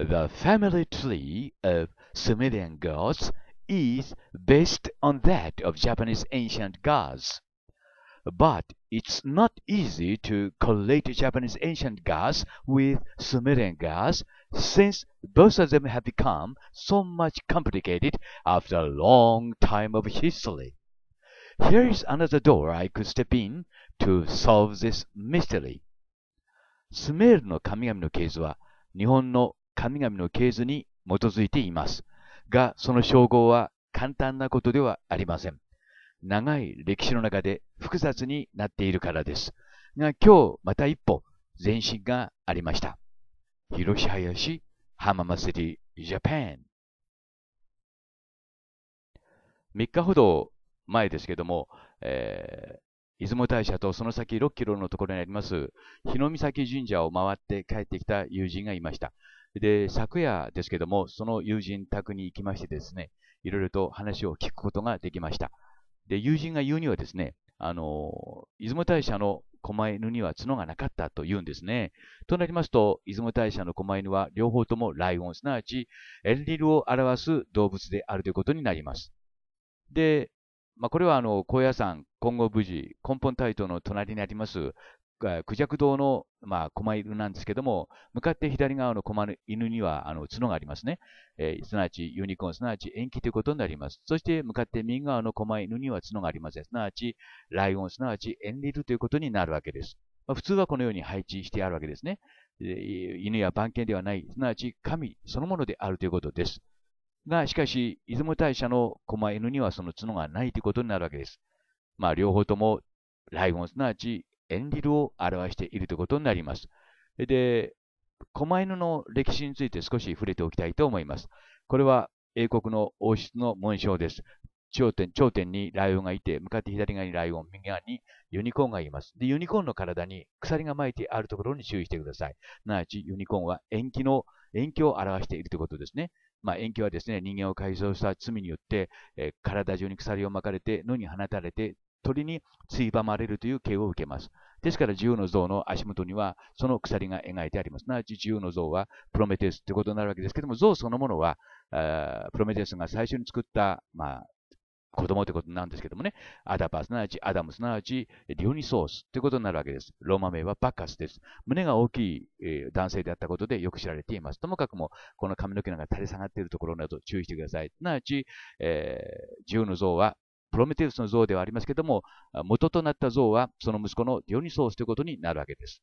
The family tree of Sumerian gods is based on that of Japanese ancient gods. But it's not easy to collate Japanese ancient gods with Sumerian gods since both of them have become so much complicated after a long time of history. Here is another door I could step in to solve this mystery. スメールの神々の系図は日本の神々の系図に基づいています。が、その称号は簡単なことではありません。長い歴史の中で複雑になっているからです。が、今日また一歩前進がありました。広し林浜松シティジャパン。3日ほど前ですけども、えー、出雲大社とその先6キロのところにあります日御岬神社を回って帰ってきた友人がいました。で、昨夜ですけども、その友人宅に行きましてですね、いろいろと話を聞くことができました。で、友人が言うにはですね、あの、出雲大社の狛犬には角がなかったと言うんですね。となりますと、出雲大社の狛犬は両方ともライオン、すなわちエンリルを表す動物であるということになります。で、まあ、これはあの高野山、金剛無事、根本大統の隣にありますクジャク堂の、まあ、狛犬なんですけども、向かって左側の狛犬には、あの、角がありますね。えー、すなわちユニコーン、すなわち延期ということになります。そして、向かって右側の狛犬には角がありません。すなわち、ライオン、すなわちエンリルということになるわけです。まあ、普通はこのように配置してあるわけですね。えー、犬や番犬ではない、すなわち神そのものであるということです。が、しかし、出雲大社の狛犬にはその角がないということになるわけです。まあ、両方とも、ライオン、すなわちエンリルを表しているということになります。で、狛犬の歴史について少し触れておきたいと思います。これは英国の王室の紋章です。頂点、頂点にライオンがいて、向かって左側にライオン、右側にユニコーンがいます。で、ユニコーンの体に鎖が巻いてあるところに注意してください。なあち、ユニコーンは延期の、延期を表しているということですね。まあ、延期はですね、人間を改造した罪によって、えー、体中に鎖を巻かれて、野に放たれて、鳥についばまれるという刑を受けます。ですから、自由の像の足元には、その鎖が描いてあります。なわち、自由の像はプロメテウスということになるわけですけども、像そのものは、プロメテウスが最初に作った、まあ、子供ということなんですけどもね、アダパ、すなわちアダム、すなわちリオニソースということになるわけです。ローマ名はバカスです。胸が大きい、男性であったことでよく知られています。ともかくも、この髪の毛が垂れ下がっているところなど注意してください。すなわち、えー、自由の像はプロメテウスの像ではありますけども、元となった像はその息子のディオニソースということになるわけです。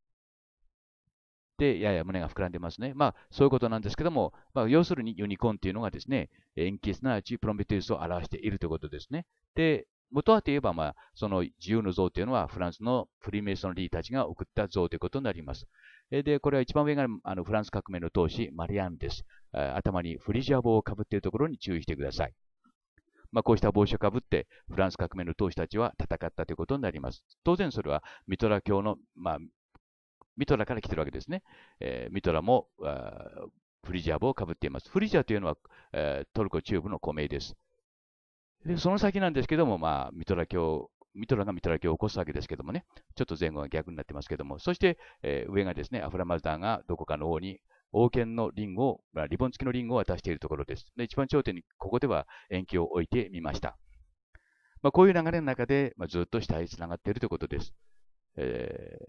で、やや胸が膨らんでますね。まあ、そういうことなんですけども、まあ、要するにユニコーンというのがですね、円形すなわちプロメテウスを表しているということですね。で、元はといえば、まあ、その自由の像というのはフランスのフリーメイソンリーたちが送った像ということになります。で、これは一番上があのフランス革命の闘士、マリアンです。頭にフリジア帽をかぶっているところに注意してください。まあ、こうした帽子をかぶってフランス革命の当主たちは戦ったということになります。当然それはミトラ教の、まあ、ミトラから来てるわけですね。えー、ミトラもフリジア帽をかぶっています。フリジアというのは、えー、トルコ中部の古名です。で、その先なんですけども、まあ、ミトラ教、ミトラがミトラ教を起こすわけですけどもね、ちょっと前後が逆になってますけども、そして、えー、上がですね、アフラマルダーがどこかの王に王権のリンゴを、まあ、リボン付きのリンゴを渡しているところです。で一番頂点にここでは延期を置いてみました。まあ、こういう流れの中で、まあ、ずっと下へつながっているということです。えー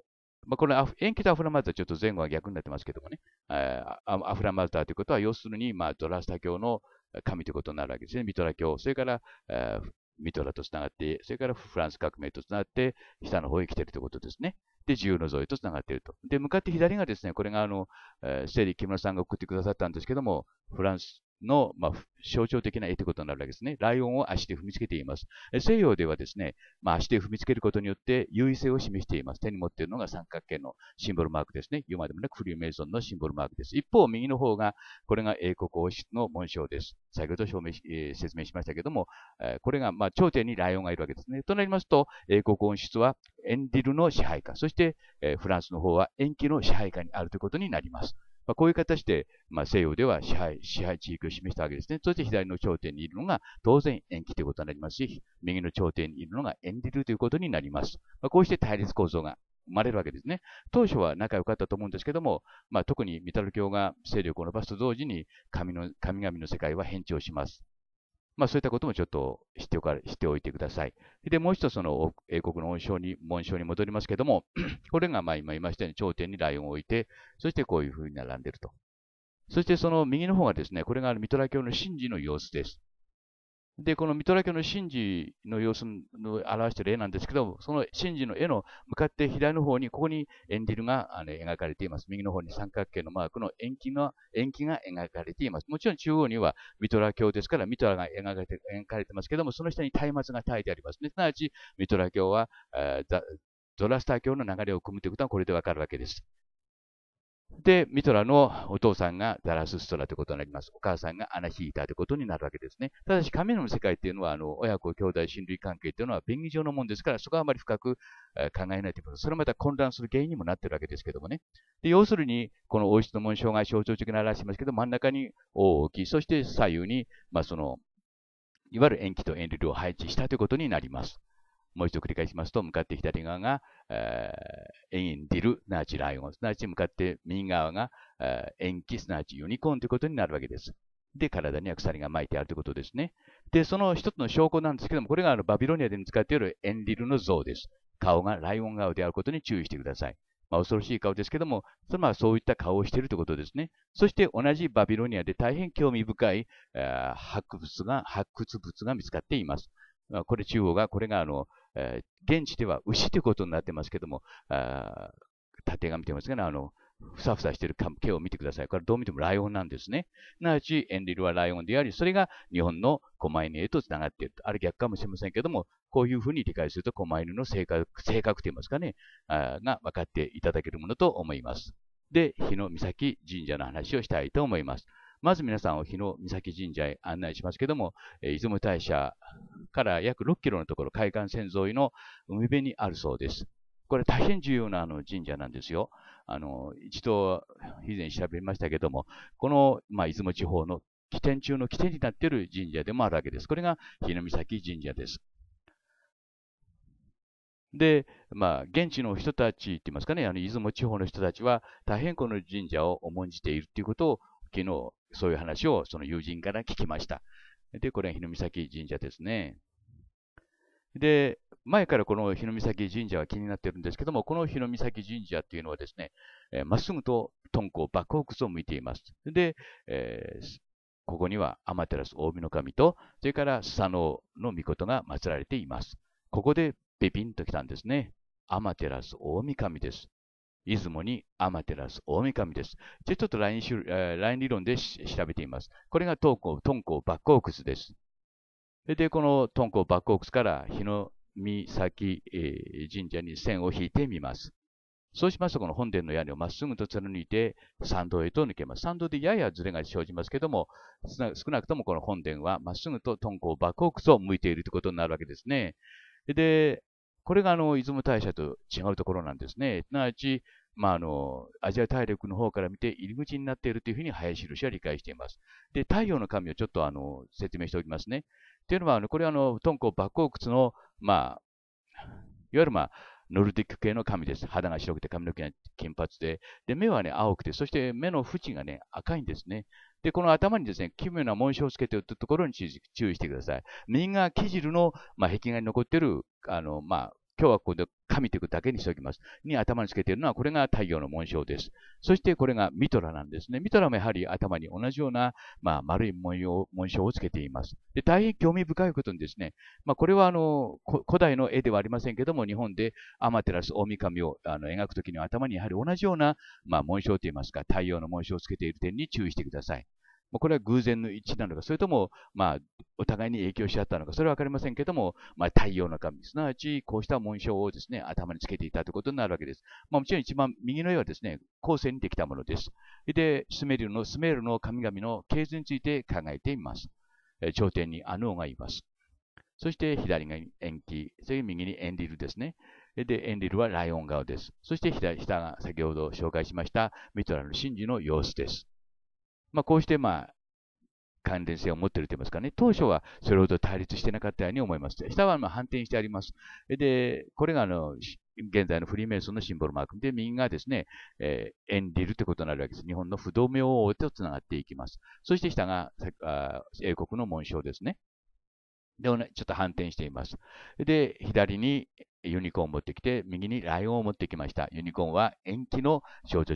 まあ、この延期とアフラマズタはちょっと前後は逆になってますけどもね、アフラマズタということは要するに、まあ、ドラスタ教の神ということになるわけですね。ミトラ教、それから、えー、ミトラとつながって、それからフランス革命とつながって、下の方へ来ているということですね。で、自由の像へと繋がっていると。で、向かって左がですね、これがあの、えー、セリ・木村さんが送ってくださったんですけども、フランスの、まあ、象徴的な絵ということになるわけですね。ライオンを足で踏みつけています。西洋ではですね、まあ、足で踏みつけることによって優位性を示しています。手に持っているのが三角形のシンボルマークですね。言うまでもなくフリーメイソンのシンボルマークです。一方、右の方が、これが英国王室の紋章です。先ほど証明し、えー、説明しましたけども、えー、これが、まあ、頂点にライオンがいるわけですね。となりますと、英国王室はエンディルの支配下、そして、えー、フランスの方は延期の支配下にあるということになります。まあ、こういう形で、まあ、西洋では支配、支配地域を示したわけですね。そして左の頂点にいるのが当然延期ということになりますし、右の頂点にいるのがエンデルということになります。まあ、こうして対立構造が生まれるわけですね。当初は仲良かったと思うんですけども、まあ、特にミタル教が勢力を伸ばすと同時に神の神々の世界は変調します。まあ、そういったこともちょっと知っておかておいてください。で、もう一つ、その英国の恩賞に、紋章に戻りますけども、これがまあ今言いましたように頂点にライオンを置いて、そしてこういうふうに並んでいると。そしてその右の方がですね、これがミトラ教の神事の様子です。で、このミトラ教の神事の様子を表している絵なんですけどその神事の絵の向かって左の方に、ここにエンディルがあの描かれています。右の方に三角形のマークの円期の延期が描かれています。もちろん中央にはミトラ教ですから、ミトラが描かれて描かれてますけども、その下に松明が耐えてありますね。すなわち、ミトラ教は、ドラスター教の流れを組むということはこれでわかるわけです。で、ミトラのお父さんがダラスストラということになります。お母さんがアナヒーターということになるわけですね。ただし、神の世界っていうのは、あの、親子、兄弟、親類関係っていうのは便宜上のもんですから、そこはあまり深く、考えないということ。それまた混乱する原因にもなっているわけですけどもね。で、要するに、この王室の紋章が象徴的な表しますけど、真ん中に大きい、そして左右に、まあ、その、いわゆる塩基と塩類を配置したということになります。もう一度繰り返しますと、向かって左側が、えー、エンディル、すなわちライオン、すなわち向かって右側が、えー、ンキ、すなわちユニコーンということになるわけです。で、体には鎖が巻いてあるということですね。で、その一つの証拠なんですけども、これがあのバビロニアで見つかっているエンディルの像です。顔がライオン顔であることに注意してください。まあ、恐ろしい顔ですけども、そのまそういった顔をしているということですね。そして同じバビロニアで大変興味深い、えー、発掘物が、発掘物が見つかっています。これ中央が、これがあの、えー、現地では牛ということになってますけども、あ縦が見てますが、ね、あの、ふさふさしている毛を見てください。これどう見てもライオンなんですね。すなわち、エンリルはライオンであり、それが日本の狛犬へとつながっている。ある逆かもしれませんけども、こういうふうに理解すると狛犬の性格、性格といいますかね、あが分かっていただけるものと思います。で、日野岬神社の話をしたいと思います。まず皆さんを日野岬神社へ案内しますけども、え出雲大社から約6キロのところ、海岸線沿いの海辺にあるそうです。これ大変重要なあの神社なんですよ。あの、一度以前調べましたけども、この、まあ、出雲地方の起点中の起点になっている神社でもあるわけです。これが日の岬神社です。で、まあ、現地の人たちって言いますかね、あの出雲地方の人たちは、大変この神社を重んじているということを昨日、そういう話をその友人から聞きました。で、これは日の岬神社ですね。で、前からこの日の岬神社は気になってるんですけども、この日の岬神社っていうのはですね、ま、えー、っすぐと敦煌爆北を向いています。で、えー、ここには天照大海の神と、それから佐野の御事が祀られています。ここでビビンと来たんですね。天照大神です。出雲に天照大神です。で、ちょっとライン、ライン理論で調べています。これが東高、東高バッコークスです。で、この東高バッコークスから日の岬、えー、神社に線を引いてみます。そうしますと、この本殿の屋根をまっすぐと貫いて、参道へと抜けます。参道でややずれが生じますけども、少なくともこの本殿はまっすぐと敦煌ー北スを向いているということになるわけですね。で、これがあの、出雲大社と違うところなんですね。すなわち、まあ、あの、アジア大陸の方から見て入り口になっているというふうに林印は理解しています。で、太陽の神をちょっとあの、説明しておきますね。というのは、あの、これはあの、トンコ・バッコークの、まあ、いわゆるまあ、ノルディック系の神です。肌が白くて髪の毛が金髪で、で、目はね、青くて、そして目の縁がね、赤いんですね。で、この頭にですね、奇妙な紋章をつけているところに注意してください。右がキジルの、まあ、壁画に残っている、あの、まあ、今日はここで神というだけにしておきます。に頭につけているのは、これが太陽の紋章です。そしてこれがミトラなんですね。ミトラもやはり頭に同じような、まあ、丸い様紋章をつけています。で大変興味深いことにですね、まあ、これはあの古代の絵ではありませんけども、日本でアマテラス大神をあの描くときには頭にやはり同じような、まあ、紋章といいますか、太陽の紋章をつけている点に注意してください。これは偶然の一致なのか、それとも、まあ、お互いに影響し合ったのか、それはわかりませんけども、まあ、太陽の神、すなわち、こうした紋章をですね、頭につけていたということになるわけです。まあ、もちろん一番右の絵はですね、後世にできたものです。で、スメルの、スメルの神々の系図について考えています。え頂点にアヌオがいます。そして左が延期、それ右にエンリルですね。で、エンリルはライオン側です。そして左下が先ほど紹介しましたミトラの真珠の様子です。まあ、こうして、まあ、関連性を持っていると言いますかね、当初はそれほど対立してなかったように思います。下はま反転してあります。で、これがあの、現在のフリーメイソンのシンボルマークで、右がですね、えー、エンリルということになるわけです。日本の不動明王とつながっていきます。そして下が英国の紋章ですね。で、ちょっと反転しています。で、左にユニコーンを持ってきて、右にライオンを持ってきました。ユニコーンは延期の象徴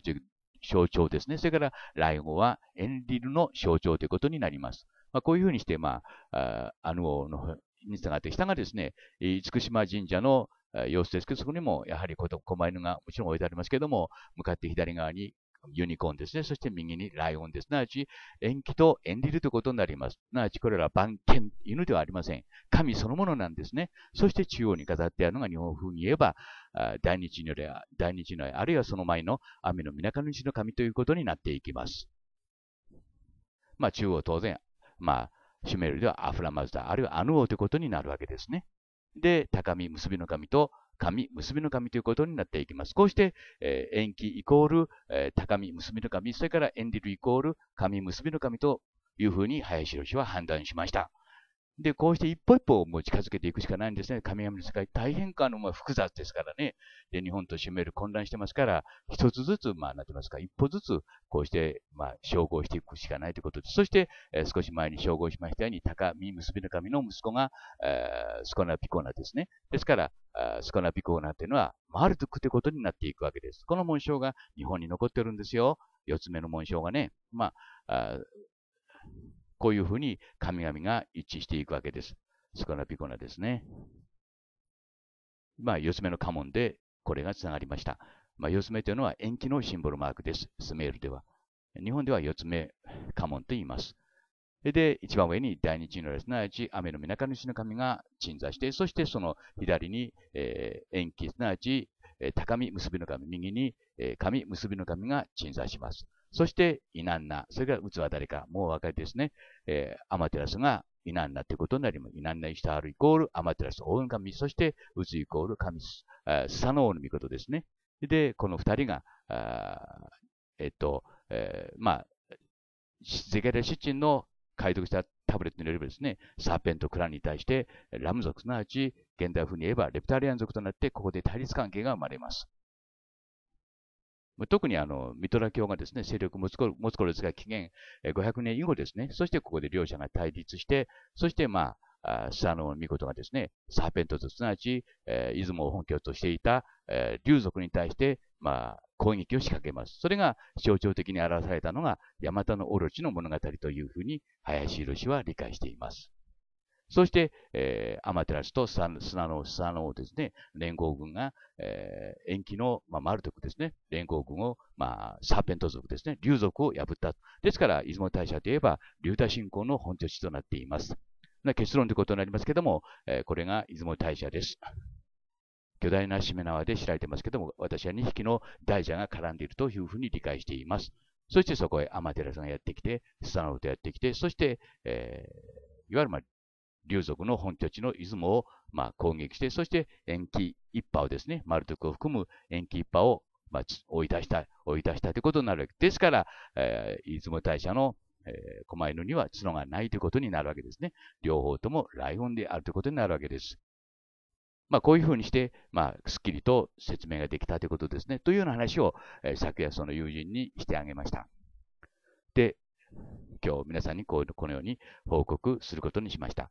象徴ですね。それからラ来語はエンリルの象徴ということになります。まあ、こういうふうにして、まあ、アヌ王のに従って、下がですね、厳島神社の様子ですけど、そこにもやはり狛犬がもちろん置いてありますけども、向かって左側にユニコーンですね。そして右にライオンです。なわち、延期と縁リルということになります。なわち、これらは番犬、犬ではありません。神そのものなんですね。そして中央に飾ってあるのが日本風に言えば、大日如来、大日の来、あるいはその前の雨の港の主の神ということになっていきます。まあ、中央当然、まあ、シュメールではアフラマズダ、あるいはアヌオということになるわけですね。で、高み、結びの神と神、結びの神ということになっていきます。こうして、えー、延期イコール、えー、高み、結びの神、それからエンデルイコール、神、結びの神というふうに林宏は判断しました。で、こうして一歩一歩もう近づけていくしかないんですね。神々の世界、大変かの、まあ、複雑ですからね。で、日本とシめメル混乱してますから、一つずつ、まあ、なってますか、一歩ずつ、こうして、まあ、照合していくしかないということです。そして、えー、少し前に照合しましたように、高見結びの神の息子が、えー、スコナピコーナですね。ですから、スコナピコーナというのは、マルトクということになっていくわけです。この紋章が日本に残ってるんですよ。四つ目の紋章がね。まあ、あこういうふうに神々が一致していくわけです。スコラピコナですね。まあ、四つ目の家紋でこれがつながりました。まあ、四つ目というのは延期のシンボルマークです。スメールでは。日本では四つ目家紋と言います。で、一番上に大日のですなわち雨のみなかの神が鎮座して、そしてその左に、えー、延期すなわち高み結びの神、右に、えー、神結びの神が鎮座します。そして、イナンナ。それから、うつは誰か。もう分かりですね。えー、アマテラスがイナンナということになります。イナンナイシタールイコールアマテラス、オウン神。そして、ウツイコール神ス、スサノオの御事ですね。で、この二人が、えっと、えー、まあ、ゼケレシチンの解読したタブレットによればですね、サーペントクランに対して、ラム族、すなわち、現代風に言えばレプタリアン族となって、ここで対立関係が生まれます。特にあの、ミトラ教がですね、勢力を持つ頃ですが、紀元500年以後ですね、そしてここで両者が対立して、そしてまあ、スサノオミコトがですね、サーペントとすなわち、えー、出雲を本拠としていた、えー、竜族に対して、まあ、攻撃を仕掛けます。それが象徴的に表されたのが、ヤマタのオロチの物語というふうに、林博は理解しています。そして、えー、アマテラスとスナノスナノですね、連合軍が、えー、延期の、まあ、マルトクですね、連合軍を、まあ、サーペント族ですね、竜族を破った。ですから、出雲大社といえば、竜太信仰の本拠地となっています。結論ということになりますけども、えー、これが出雲大社です。巨大なしめ縄で知られてますけども、私は2匹の大蛇が絡んでいるというふうに理解しています。そしてそこへアマテラスがやってきて、スサノオとやってきて、そして、えー、いわゆる、まあ、龍族の本拠地の出雲を、まあ、攻撃して、そして延期一派をですね、丸徳を含む延期一派を、まあ、追い出した、追い出したということになるわけですから、えー、出雲大社の、えー、狛犬には角がないということになるわけですね。両方ともライオンであるということになるわけです。まあ、こういうふうにして、まあ、すっきりと説明ができたということですね。というような話を、えー、昨夜その友人にしてあげました。で、今日皆さんにこうこのように報告することにしました。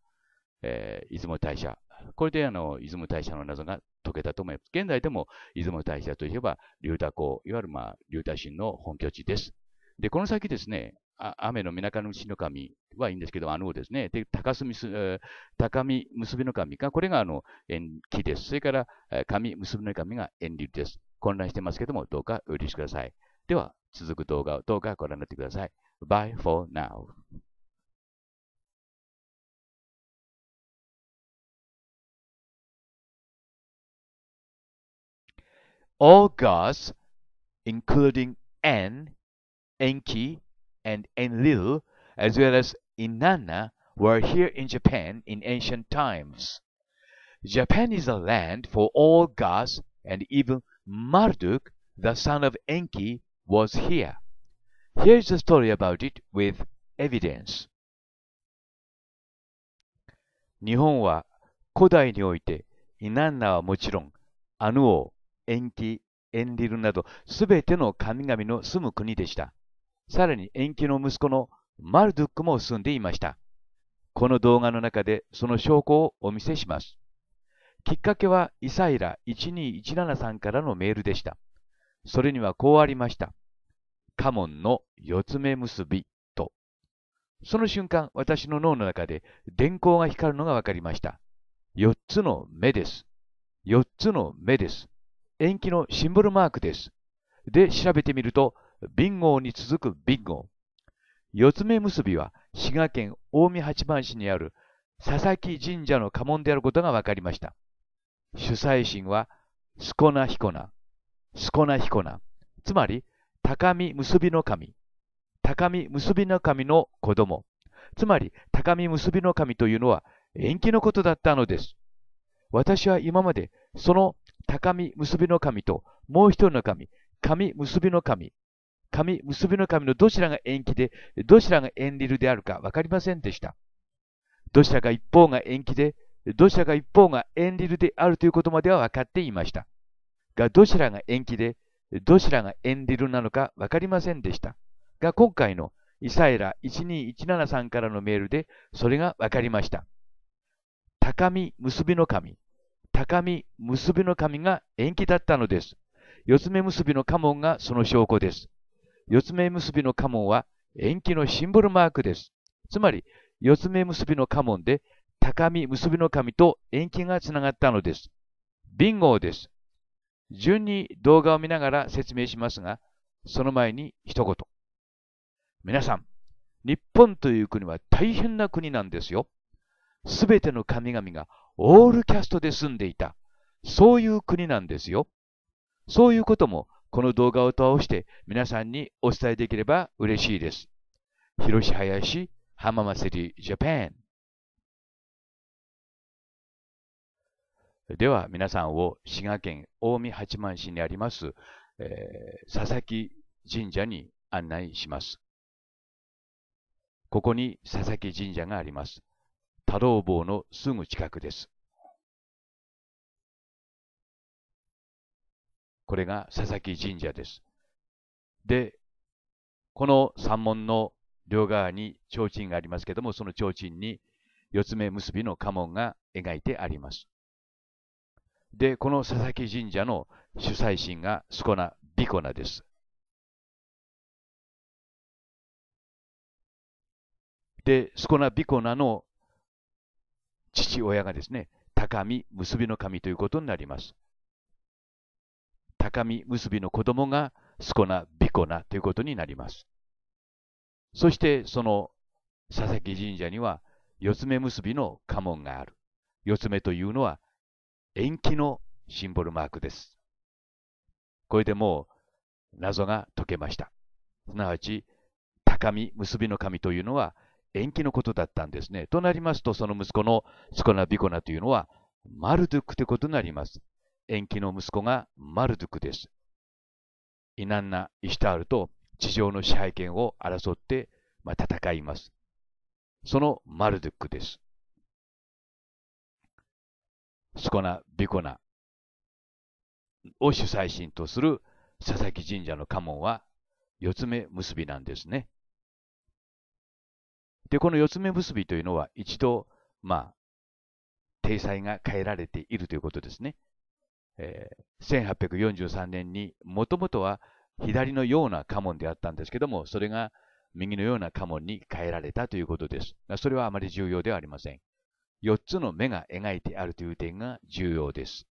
えー、出雲大社。これであの、出雲大社の謎が解けたと思います。現在でも出雲大社といえば、竜太港、いわゆるまあ、竜太神の本拠地です。で、この先ですね、雨のみなかのうちの神はいいんですけど、あのですね、で、高澄、高み結びの神が、これがあの、縁起です。それから、神結びの神が縁流です。混乱してますけども、どうかお許しください。では、続く動画をどうかご覧になってください。Bye for now. all gods, including En, Enki, and Enlil, as well as Inanna, were here in Japan in ancient times. Japan is a land for all gods, and even Marduk, the son of Enki, was here. Here's a story about it with evidence. 日本は古代においてイナンナはもちろんアヌ王ンキ、エンリルなど、すべての神々の住む国でした。さらにンキの息子のマルドゥックも住んでいました。この動画の中でその証拠をお見せします。きっかけはイサイラ1217さんからのメールでした。それにはこうありました。カモンの四つ目結びと。その瞬間、私の脳の中で電光が光るのがわかりました。四つの目です。四つの目です。延期のシンボルマークです。で、調べてみると、ビンゴーに続くビンゴ。ー。四つ目結びは、滋賀県近江八幡市にある佐々木神社の家紋であることが分かりました。主催神は、スコナヒコナ、スコナヒコナ、つまり、高見結びの神、高見結びの神の子供、つまり、高見結びの神というのは、延期のことだったのです。私は今まで、その高み結びの神と、もう一人の神、神結びの神、神結びの神のどちらが延期で、どちらが縁リルであるかわかりませんでした。どちらか一方が延期で、どちらか一方が縁リルであるということまでは分かっていました。が、どちらが延期で、どちらが縁リルなのか分かりませんでした。が、今回のイサエラ12173からのメールで、それが分かりました。高み結びの神。高み、結びの神が延期だったのです。四つ目結びの家紋がその証拠です。四つ目結びの家紋は延期のシンボルマークです。つまり、四つ目結びの家紋で高み、結びの神と延期がつながったのです。ビンゴです。順に動画を見ながら説明しますが、その前に一言。皆さん、日本という国は大変な国なんですよ。すべての神々がオールキャストで住んでいた。そういう国なんですよ。そういうことも、この動画を通して皆さんにお伝えできれば嬉しいです。広し林浜祭りジャパン。では皆さんを滋賀県近江八幡市にあります、えー、佐々木神社に案内します。ここに佐々木神社があります。太郎坊のすぐ近くです。これが佐々木神社です。で、この山門の両側に提灯がありますけども、その提灯に四つ目結びの家紋が描いてあります。で、この佐々木神社の主催神がスコナ・ビコナです。で、スコナ・ビコナの父親がですね、高み、結びの神ということになります。高み、結びの子供が、すこな、びこなということになります。そして、その佐々木神社には、四つ目結びの家紋がある。四つ目というのは、延期のシンボルマークです。これでもう、謎が解けました。すなわち、高み、結びの神というのは、延期のことだったんですね。となりますと、その息子のスコナ・ビコナというのは、マルドゥクということになります。延期の息子がマルドゥクです。イナンナ・イシュタールと地上の支配権を争って、まあ、戦います。そのマルドゥクです。スコナ・ビコナを主催神とする佐々木神社の家紋は四つ目結びなんですね。で、この四つ目結びというのは一度、まあ、体裁が変えられているということですね。えー、1843年にもともとは左のような家紋であったんですけども、それが右のような家紋に変えられたということです。それはあまり重要ではありません。四つの目が描いてあるという点が重要です。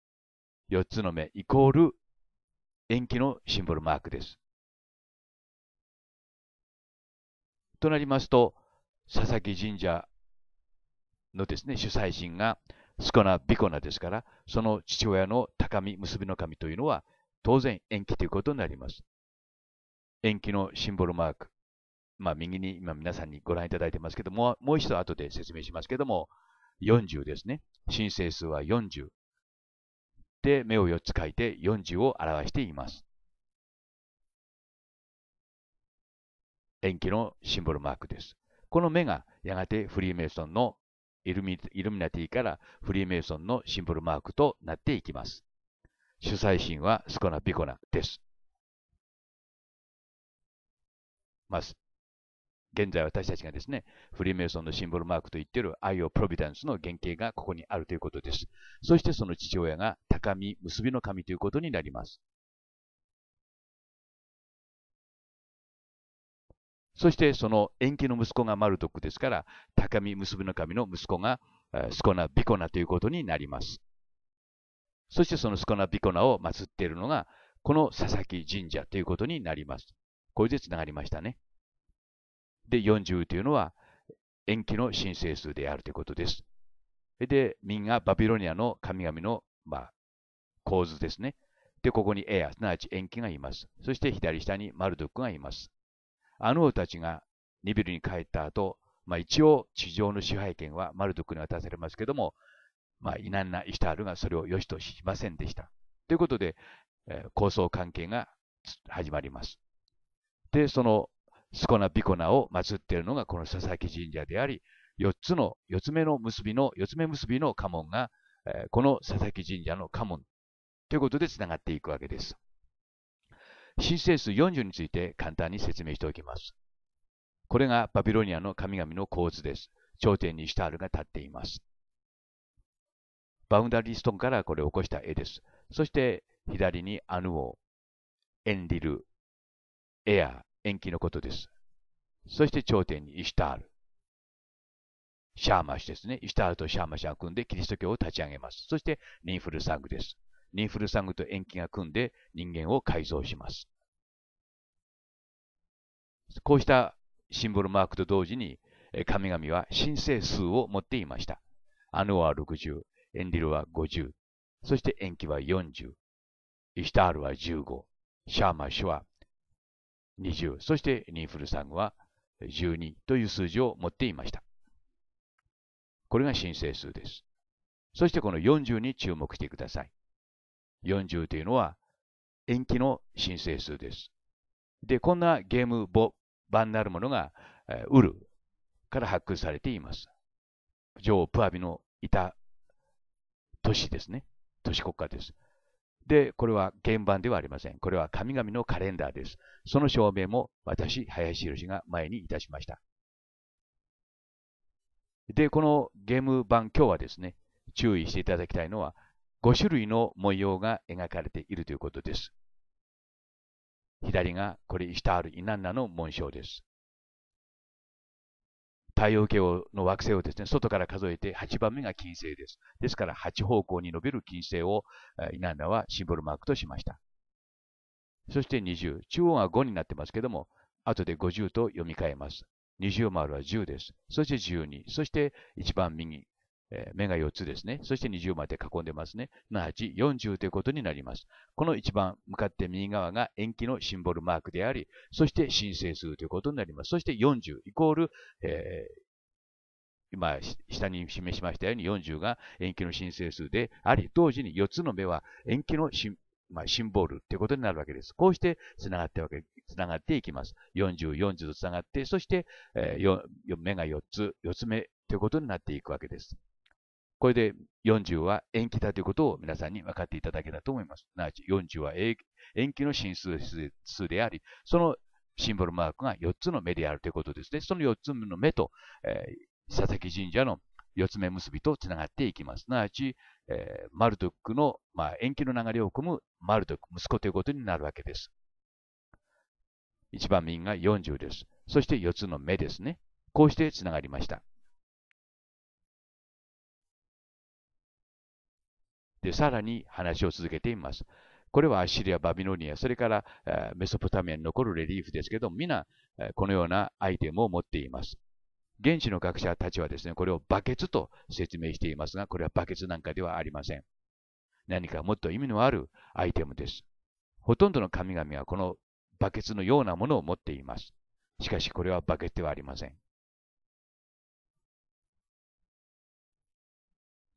四つの目イコール延期のシンボルマークです。となりますと、佐々木神社のですね、主催神が、スコナ・ビコナですから、その父親の高み、結びの神というのは、当然延期ということになります。延期のシンボルマーク。まあ、右に今皆さんにご覧いただいてますけども、もう一度後で説明しますけども、40ですね。申請数は40。で、目を4つ書いて40を表しています。延期のシンボルマークです。この目がやがてフリーメイソンのイルミナティからフリーメイソンのシンボルマークとなっていきます。主催神はスコナ・ピコナです。まず、現在私たちがですね、フリーメイソンのシンボルマークと言っている愛をプロビダンスの原型がここにあるということです。そしてその父親が高み、結びの神ということになります。そしてその延期の息子がマルドックですから、高見結びの神の息子がスコナ・ビコナということになります。そしてそのスコナ・ビコナを祀っているのが、この佐々木神社ということになります。これでつながりましたね。で、40というのは延期の申請数であるということです。で、民がバビロニアの神々の、まあ、構図ですね。で、ここにエア、すなわち延期がいます。そして左下にマルドックがいます。あの王たちがニビルに帰った後、まあ、一応地上の支配権はマルドクに渡されますけども、まあ、異難なイシタールがそれを良しとしませんでした。ということで、えー、構想関係が始まります。で、そのスコナ・ビコナを祀っているのがこの佐々木神社であり、4つの、4つ目の結びの、4つ目結びの家紋が、えー、この佐々木神社の家紋ということでつながっていくわけです。神聖数40について簡単に説明しておきます。これがバビロニアの神々の構図です。頂点にシタールが立っています。バウンダリーストーンからこれを起こした絵です。そして左にアヌオ、エンリル、エア、延期のことです。そして頂点にイシュタール。シャーマシですね。イシュタールとシャーマシが組んでキリスト教を立ち上げます。そしてニンフルサングです。リンフルサングと塩基が組んで人間を改造します。こうしたシンボルマークと同時に、神々は神聖数を持っていました。アヌは60、エンディルは50、そして塩基は40、イシタールは15、シャーマシュは20、そしてリンフルサングは12という数字を持っていました。これが申請数です。そしてこの40に注目してください。40というのは延期の申請数です。で、こんなゲーム版なるものが、えー、ウルから発掘されています。女王プアビのいた都市ですね。都市国家です。で、これは原版ではありません。これは神々のカレンダーです。その証明も私、林宏が前にいたしました。で、このゲーム版、今日はですね、注意していただきたいのは、5種類の模様が描かれているということです。左がこれイシタール・イナンナの紋章です。太陽系の惑星をですね、外から数えて8番目が金星です。ですから8方向に伸びる金星をイナンナはシンボルマークとしました。そして20。中央が5になってますけども、後で50と読み替えます。20丸は10です。そして12。そして一番右。えー、目が4つですね。そして20まで囲んでますね。7、8、40ということになります。この一番向かって右側が延期のシンボルマークであり、そして申請数ということになります。そして40イコール、えー、今、下に示しましたように40が延期の申請数であり、同時に4つの目は延期のシン,、まあ、シンボルということになるわけです。こうして繋がってわけ、繋がっていきます。40、40と繋がって、そして、えー、目が4つ、4つ目ということになっていくわけです。これで40は延期だということを皆さんに分かっていただけたと思います。なわち40は延期の進数数であり、そのシンボルマークが4つの目であるということですね。その4つの目と、えー、佐々木神社の4つ目結びとつながっていきます。なわち、えー、マルトックの、まあ、延期の流れを組むマルトック、息子ということになるわけです。一番右が40です。そして4つの目ですね。こうしてつながりました。で、さらに話を続けています。これはアッシリア、バビロニア、それからメソポタミアに残るレリーフですけど、皆このようなアイテムを持っています。現地の学者たちはですね、これをバケツと説明していますが、これはバケツなんかではありません。何かもっと意味のあるアイテムです。ほとんどの神々はこのバケツのようなものを持っています。しかしこれはバケツではありません。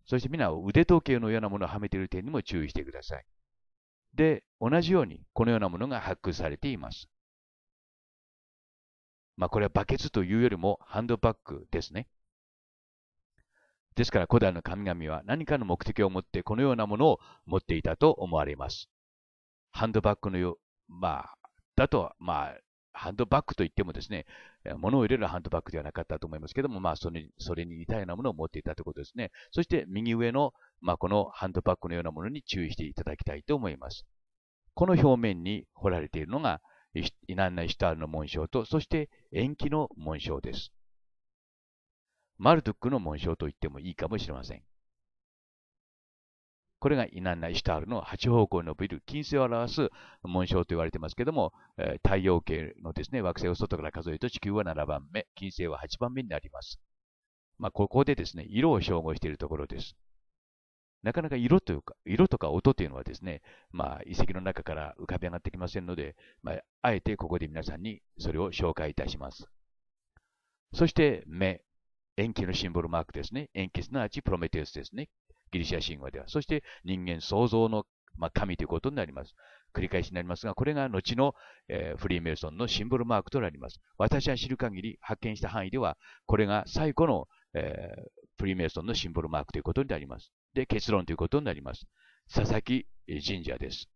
そして皆腕時計のようなものをはめている点にも注意してください。で、同じようにこのようなものが発掘されています。まあ、これはバケツというよりもハンドバッグですね。ですから古代の神々は何かの目的を持ってこのようなものを持っていたと思われます。ハンドバッグのよう、まあ、だと、まあ、ハンドバッグといってもですね、物を入れるハンドバッグではなかったと思いますけども、まあ、それそれに似たようなものを持っていたということですね。そして、右上の、まあ、このハンドバッグのようなものに注意していただきたいと思います。この表面に彫られているのが、イナンナ・イシュタールの紋章と、そして延期の紋章です。マルドックの紋章といってもいいかもしれません。これがイナンナ・イシタールの8方向に伸びる金星を表す紋章と言われてますけども、え太陽系のですね、惑星を外から数えると地球は7番目、金星は8番目になります。まあ、ここでですね、色を照合しているところです。なかなか色というか、色とか音というのはですね、まあ、遺跡の中から浮かび上がってきませんので、まあ、あえてここで皆さんにそれを紹介いたします。そして、目。塩基のシンボルマークですね。塩基すなわちプロメテウスですね。ギリシャ神話では。そして人間創造の、まあ、神ということになります。繰り返しになりますが、これが後の、えー、フリーメイソンのシンボルマークとなります。私は知る限り発見した範囲では、これが最古の、えー、フリーメイソンのシンボルマークということになります。で、結論ということになります。佐々木神社です。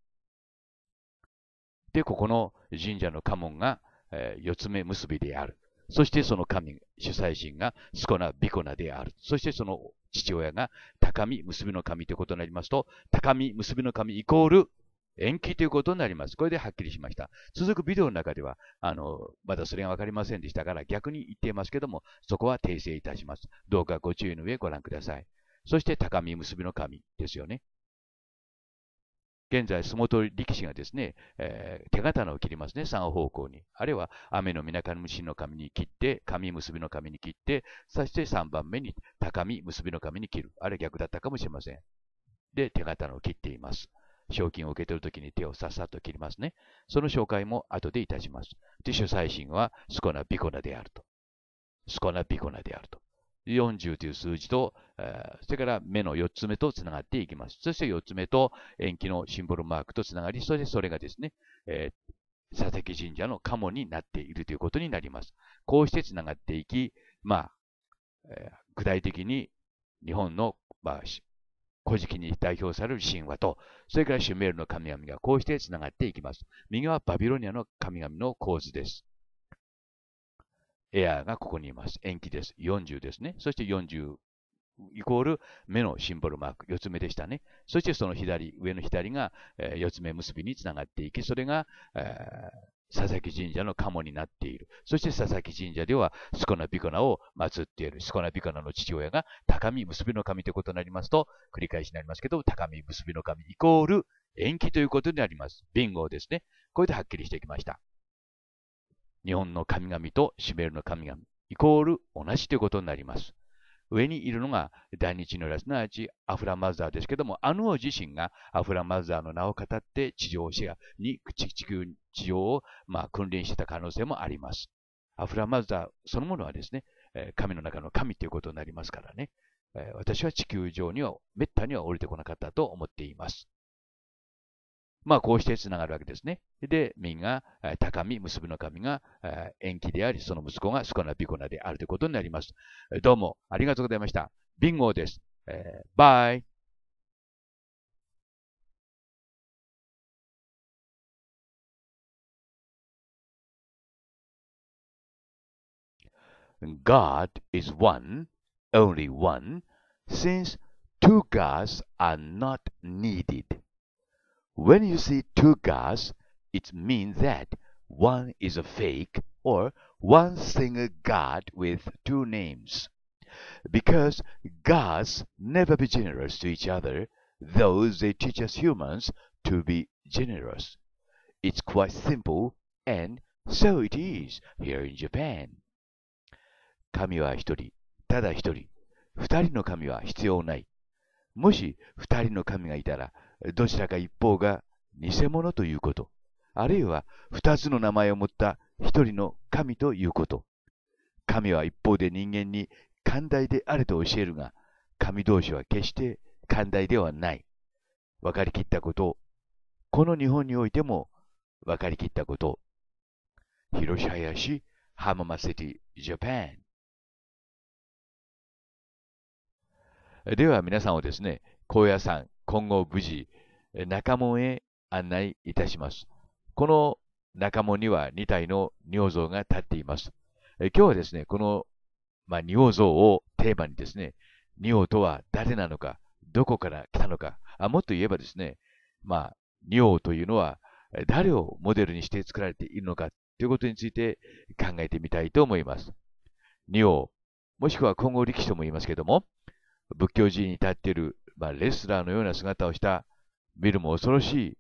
で、ここの神社の家紋が、えー、四つ目結びである。そしてその神、主催神がスコナ・ビコナである。そしてその父親が高み、結びの神ということになりますと、高み、結びの神イコール延期ということになります。これではっきりしました。続くビデオの中では、あの、まだそれがわかりませんでしたから、逆に言っていますけども、そこは訂正いたします。どうかご注意の上ご覧ください。そして、高み結びの神ですよね。現在、相撲取り力士がですね、えー、手刀を切りますね、三方向に。あるいは、雨のみなか虫の髪に切って、髪結びの髪に切って、そして3番目に高み結びの髪に切る。あれ逆だったかもしれません。で、手刀を切っています。賞金を受け取るときに手をさっさと切りますね。その紹介も後でいたします。で、主催神はスコナ・ビコナであると。スコナ・ビコナであると。40という数字と、えー、それから目の4つ目とつながっていきます。そして4つ目と延期のシンボルマークとつながり、そしてそれがですね、えー、佐々神社のモになっているということになります。こうしてつながっていき、まあ、えー、具体的に日本の、まあ、古事記に代表される神話と、それからシュメールの神々がこうしてつながっていきます。右はバビロニアの神々の構図です。エアーがここにいます。延期です。40ですね。そして40イコール目のシンボルマーク、4つ目でしたね。そしてその左、上の左が、えー、つ目結びにつながっていき、それが、えー、佐々木神社の鴨になっている。そして佐々木神社では、スコナビコナを祀っている。スコナビコナの父親が高見結びの神ということになりますと、繰り返しになりますけど、高見結びの神イコール延期ということになります。ビンゴですね。これではっきりしてきました。日本の神々とシベルの神々、イコール同じということになります。上にいるのが大日の来、すなわちアフラマザーですけども、アヌオ自身がアフラマザーの名を語って地上シェアに地球、地上をまあ訓練してた可能性もあります。アフラマザーそのものはですね、神の中の神ということになりますからね、私は地球上には滅多には降りてこなかったと思っています。まあ、こうしてつながるわけですね。で、民が、高み、結ぶの神が、延期であり、その息子がスコナピコナであるということになります。どうもありがとうございました。ビンゴです。えー、バイ。God is one, only one, since two gods are not needed. When you see two gods, it means that one is a fake or one single god with two names. Because gods never be generous to each other, though they teach us humans to be generous. It's quite simple, and so it is here in Japan. 神は一人、ただ一人。二人の神は必要ない。もし二人の神がいたら、どちらか一方が偽物ということ、あるいは二つの名前を持った一人の神ということ。神は一方で人間に寛大であると教えるが、神同士は決して寛大ではない。分かりきったこと、この日本においても分かりきったこと。広島市浜松シジャパン。では皆さんをですね、高野山今後無事、中門へ案内いたします。この中門には2体の尿像が立っています。今日はですね、この、まあ、尿像をテーマにですね、尿とは誰なのか、どこから来たのか、あもっと言えばですね、まあ、尿というのは誰をモデルにして作られているのかということについて考えてみたいと思います。尿、もしくは混合力士とも言いますけども、仏教寺に立っているまあ、レスラーのような姿をした見るも恐ろしい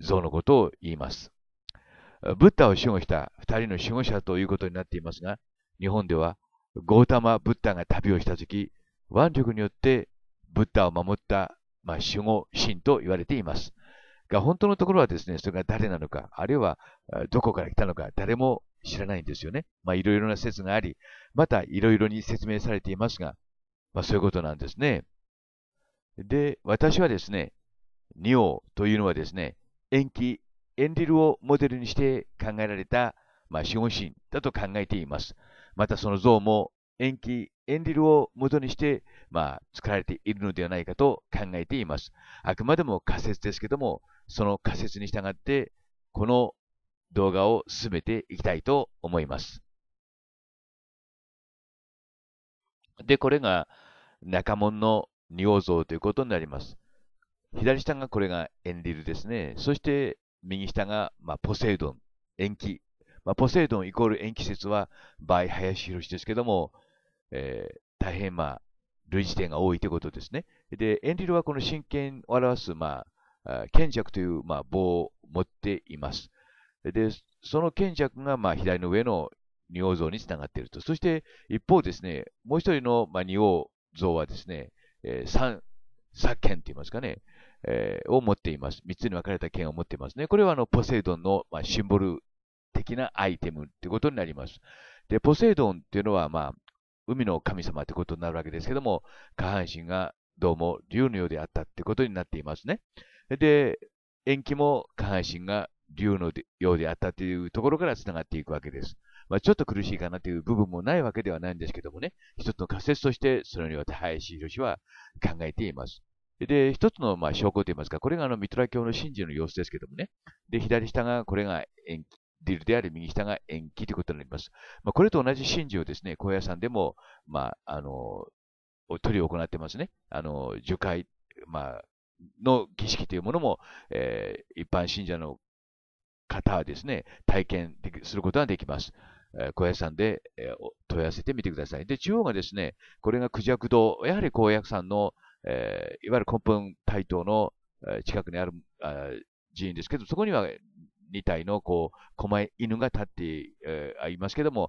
像のことを言います。ブッダを守護した二人の守護者ということになっていますが、日本ではゴータマ・ブッダが旅をした時、腕力によってブッダを守った、まあ、守護神と言われています。が、本当のところはですね、それが誰なのか、あるいはどこから来たのか、誰も知らないんですよね。まあ、いろいろな説があり、またいろいろに説明されていますが、まあ、そういうことなんですね。で、私はですね、仁王というのはですね、延期、延リルをモデルにして考えられた、まあ、資本神だと考えています。またその像も延期、延リルを元にして、まあ、作られているのではないかと考えています。あくまでも仮説ですけども、その仮説に従って、この動画を進めていきたいと思います。で、これが中門の仁王像ということになります。左下がこれがエンリルですね。そして右下が、まあ、ポセイドン、延期。まあ、ポセイドンイコール延期説は、倍林博ですけども、えー、大変まあ、類似点が多いということですね。で、エンリルはこの真剣を表す、まあ、賢弱という、まあ、棒を持っています。で、その賢弱が、まあ、左の上の仁王像につながっていると。そして、一方ですね、もう一人の、まあ、仁王像はですね、えー、三、三剣って言いますかね、えー、を持っています。三つに分かれた剣を持っていますね。これはあの、ポセイドンの、まあ、シンボル的なアイテムってことになります。で、ポセイドンっていうのは、まあ、海の神様ってことになるわけですけども、下半身がどうも竜のようであったってことになっていますね。で、延期も下半身が竜のようであったというところからつながっていくわけです。まあ、ちょっと苦しいかなという部分もないわけではないんですけどもね、一つの仮説として、そのように林博士は考えています。で、一つのまあ証拠といいますか、これがあのミトラ教の神事の様子ですけどもね、で、左下がこれが延期、ディルであり右下が延期ということになります。まあ、これと同じ神事をですね、高野山でも、まあ、あの、取り行ってますね。あの、樹海、まあ、の儀式というものも、えー、一般信者の方はですね、体験することができます。小屋さんで、問い合わせてみてください。で、中央がですね、これがクジャク堂、やはり屋さんの、いわゆる根本台頭の、近くにある寺院ですけど、そこには2体のこう、狛犬が立って、いますけども、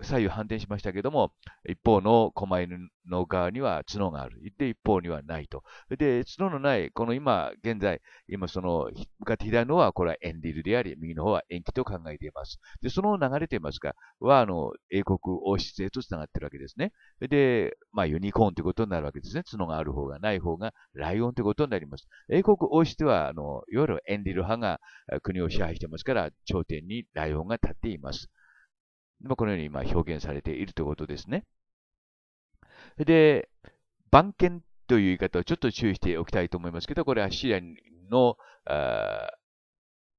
左右反転しましたけども、一方の狛犬の側には角がある。で、一方にはないと。で、角のない、この今、現在、今その、向かって左のは、これはエンディルであり、右の方は延期と考えています。で、その流れといいますか、は、あの、英国王室へと繋がってるわけですね。で、まあ、ユニコーンということになるわけですね。角がある方がない方が、ライオンということになります。英国王室は、あの、いわゆるエンディル派が国を支配してますから、頂点にライオンが立っています。まあ、このように今表現されているということですね。で、番犬という言い方をちょっと注意しておきたいと思いますけど、これはシリアの、あ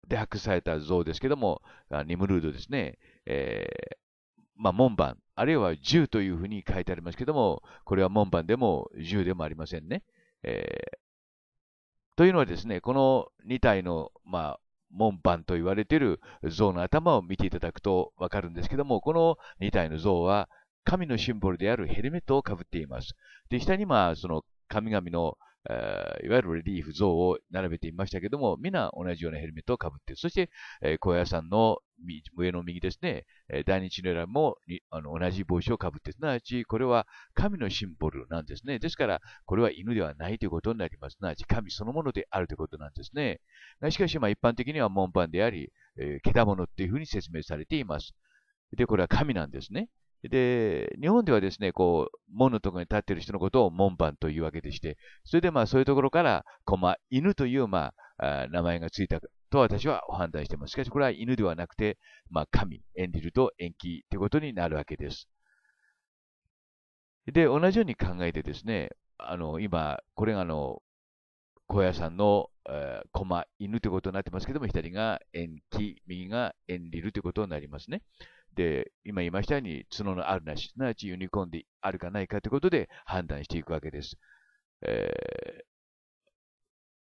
で発掘された像ですけども、ニムルードですね、えー、まあ、門番、あるいは銃というふうに書いてありますけども、これは門番でも銃でもありませんね。えー、というのはですね、この2体の、まあ、門番と言われている像の頭を見ていただくとわかるんですけども、この2体の像は神のシンボルであるヘルメットをかぶっています。で、下にまあ、その神々のいわゆるリリーフ、像を並べてみましたけども、皆同じようなヘルメットをかぶって、そして、小屋さんの上の右ですね、第二チネラもあの同じ帽子をかぶって、すなわち、これは神のシンボルなんですね。ですから、これは犬ではないということになります。すなわち、神そのものであるということなんですね。しかし、一般的には門番であり、獣っというふうに説明されています。で、これは神なんですね。で、日本ではですね、こう、門のところに立っている人のことを門番というわけでして、それでまあそういうところから、駒、犬という、まあ、名前がついたと私は判断しています。しかしこれは犬ではなくて、まあ神、エンリルと延期ということになるわけです。で、同じように考えてですね、あの、今、これがあの、小屋さんの、駒、犬ということになってますけども、左が延期、右がエンリルということになりますね。で、今言いましたように、角のあるなし、すなわちユニコーンであるかないかということで判断していくわけです。えー、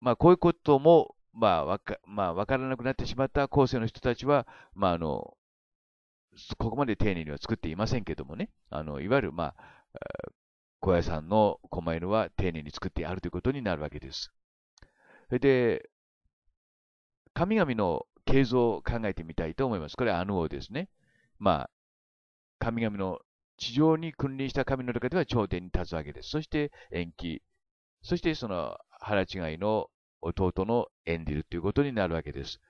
まあ、こういうことも、まあ、わか、まあ、わからなくなってしまった後世の人たちは、まあ、あの、ここまで丁寧には作っていませんけどもね、あの、いわゆる、まあ、小屋さんの狛犬は丁寧に作ってあるということになるわけです。それで、神々の形像を考えてみたいと思います。これはアヌ王ですね。まあ、神々の地上に君臨した神の中では頂点に立つわけです。そして延期。そしてその腹違いの弟のエンディルということになるわけです。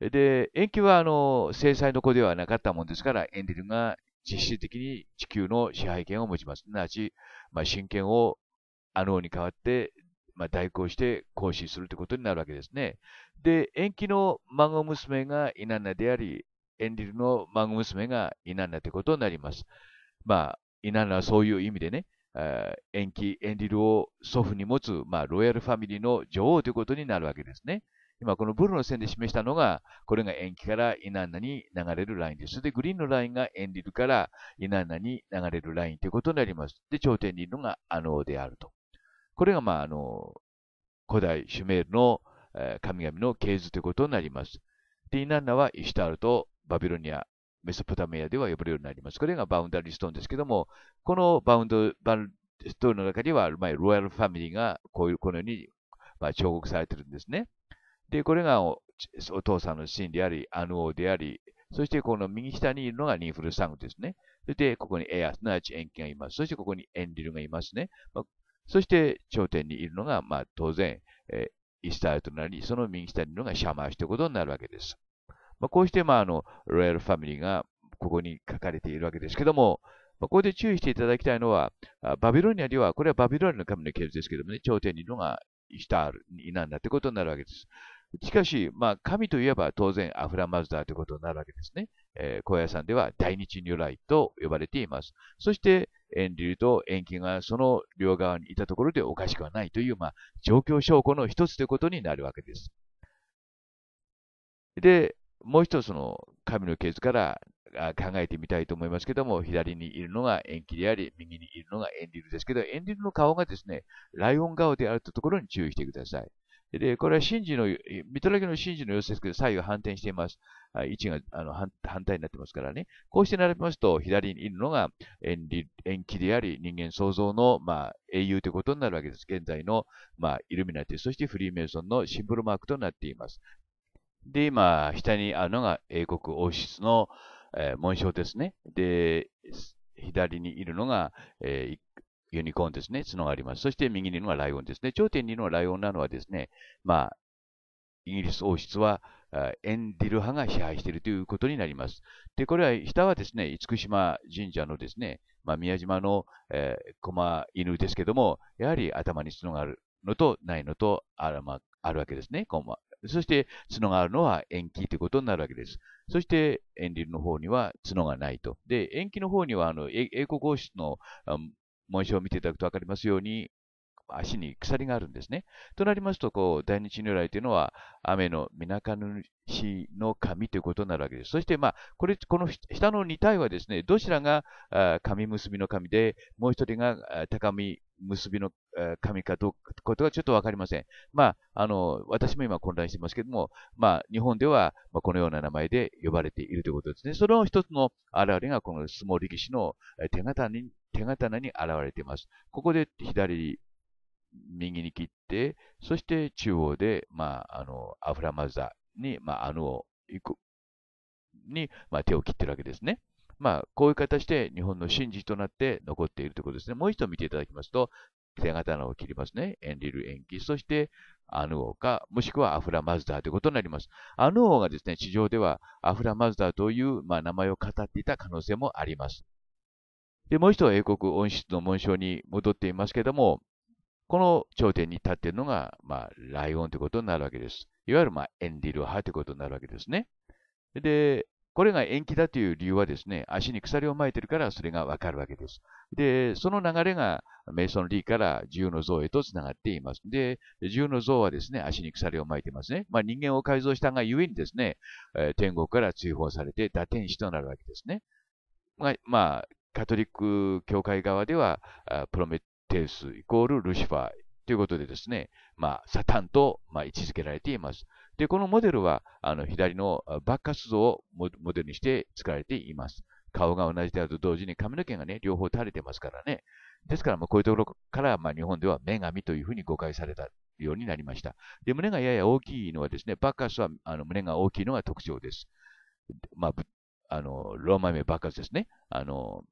で、延期はあの、制裁の子ではなかったもんですから、エンディルが実質的に地球の支配権を持ちます。すなわち、まあ、をあの王に代わって、まあ、代行して行使するということになるわけですね。で、延期の孫娘がイナナであり、エンリルの孫娘がイナンナということになります。まあ、イナンナはそういう意味でね、ンキ、エンリルを祖父に持つ、まあ、ロイヤルファミリーの女王ということになるわけですね。今、このブルーの線で示したのが、これがエンキからイナンナに流れるラインです。で、グリーンのラインがエンリルからイナンナに流れるラインということになります。で、頂点にいるのがアノーであると。これが、まあ、あの、古代シュメールの神々の系図ということになります。で、イナンナはイシュタールとバビロニア、メソポタミアでは呼ばれるようになります。これがバウンダリーストーンですけども、このバウンダリーストーンの中には、まあ、ロイヤルファミリーがこういう、このように、まあ、彫刻されてるんですね。で、これがお父さんのシーンであり、アヌ王であり、そしてこの右下にいるのがニンフルサングですね。そしてここにエア、すなわちンキがいます。そしてここにエンリルがいますね。まあ、そして頂点にいるのが、まあ、当然、えー、イスタートとなり、その右下にいるのがシャマーシということになるわけです。まあ、こうして、まあ、あの、ロイヤルファミリーがここに書かれているわけですけども、まあ、ここで注意していただきたいのは、バビロニアでは、これはバビロニアの神の系図ですけどもね、頂点にいるのがシタールになんだということになるわけです。しかし、まあ、神といえば当然アフラマズダーということになるわけですね。えー、さんでは大日如来と呼ばれています。そして、遠流と遠近がその両側にいたところでおかしくはないという、まあ、状況証拠の一つということになるわけです。で、もう一つの神のケースから考えてみたいと思いますけども、左にいるのが縁切であり、右にいるのがエンリルですけど、エンリルの顔がですね、ライオン顔であるというところに注意してください。で、これは真珠の、ミトラギの真珠の様子ですけど、左右反転しています。位置があの反対になってますからね。こうして並べますと、左にいるのが縁起であり、人間創造の、まあ、英雄ということになるわけです。現在の、まあ、イルミナティ、そしてフリーメイソンのシンボルマークとなっています。で、今、下にあるのが英国王室の、えー、紋章ですね。で、左にいるのが、えー、ユニコーンですね。角があります。そして右にいるのがライオンですね。頂点にいるのがライオンなのはですね、まあ、イギリス王室は、エンディル派が支配しているということになります。で、これは、下はですね、厳島神社のですね、まあ、宮島の、えー、駒犬ですけども、やはり頭に角があるのとないのとある,、まあ、あるわけですね、駒そして、角があるのは延期ということになるわけです。そして、遠流の方には角がないと。で、延期の方には、あの、英国王室の文章を見ていただくと分かりますように、足に鎖があるんですね。となりますと、こう、大日如来というのは、雨のみなかぬしの神ということになるわけです。そして、まあ、これ、この下の2体はですね、どちらが神結びの神で、もう一人が高み結びの神かどうかことがちょっとわかりません。まあ、あの、私も今混乱してますけども、まあ、日本ではまこのような名前で呼ばれているということですね。その一つの現れが、この相撲力士の手形に、手刀に現れています。ここで左右に切って、そして中央で、まあ、あの、アフラマザに、まあ、アヌを行く、に、まあ、手を切ってるわけですね。まあ、こういう形で日本の真事となって残っているということですね。もう一度見ていただきますと、手刀を切りますね。エンリル延期。そして、アヌ王か、もしくはアフラマズダーということになります。アヌ王がですね、地上ではアフラマズダーという、まあ、名前を語っていた可能性もあります。で、もう一度英国王室の紋章に戻っていますけども、この頂点に立っているのが、まあ、ライオンということになるわけです。いわゆる、まあ、エンディル派ということになるわけですね。で、これが延期だという理由はですね、足に鎖を巻いているからそれがわかるわけです。で、その流れがメイソン・リーから自由の像へとつながっています。で、自由の像はですね、足に鎖を巻いていますね。まあ人間を改造したがゆえにですね、天国から追放されて打天使となるわけですね。まあ、まあ、カトリック教会側では、プロメテ数スイコールルシファーということでですね、まあ、サタンと、まあ、位置づけられています。で、このモデルは、あの、左のバッカス像をモデルにして作られています。顔が同じであると同時に髪の毛がね、両方垂れてますからね。ですから、まあ、こういうところから、まあ、日本では女神というふうに誤解されたようになりました。で、胸がやや大きいのはですね、バッカスはあの胸が大きいのが特徴です。まあ、あの、ローマ名バッカスですね。あの、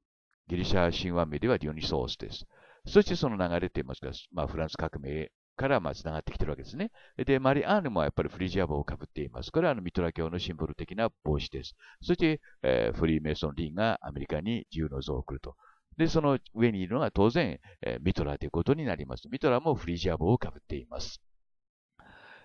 ギリシャ神話名ではディオニソースです。そしてその流れといいますか、まあ、フランス革命からまあ繋がってきてるわけですね。で、マリアーヌもやっぱりフリジア帽をかぶっています。これはあのミトラ教のシンボル的な帽子です。そして、えー、フリーメイソン・リーがアメリカに自由の像を送ると。で、その上にいるのが当然、えー、ミトラということになります。ミトラもフリジア帽をかぶっています。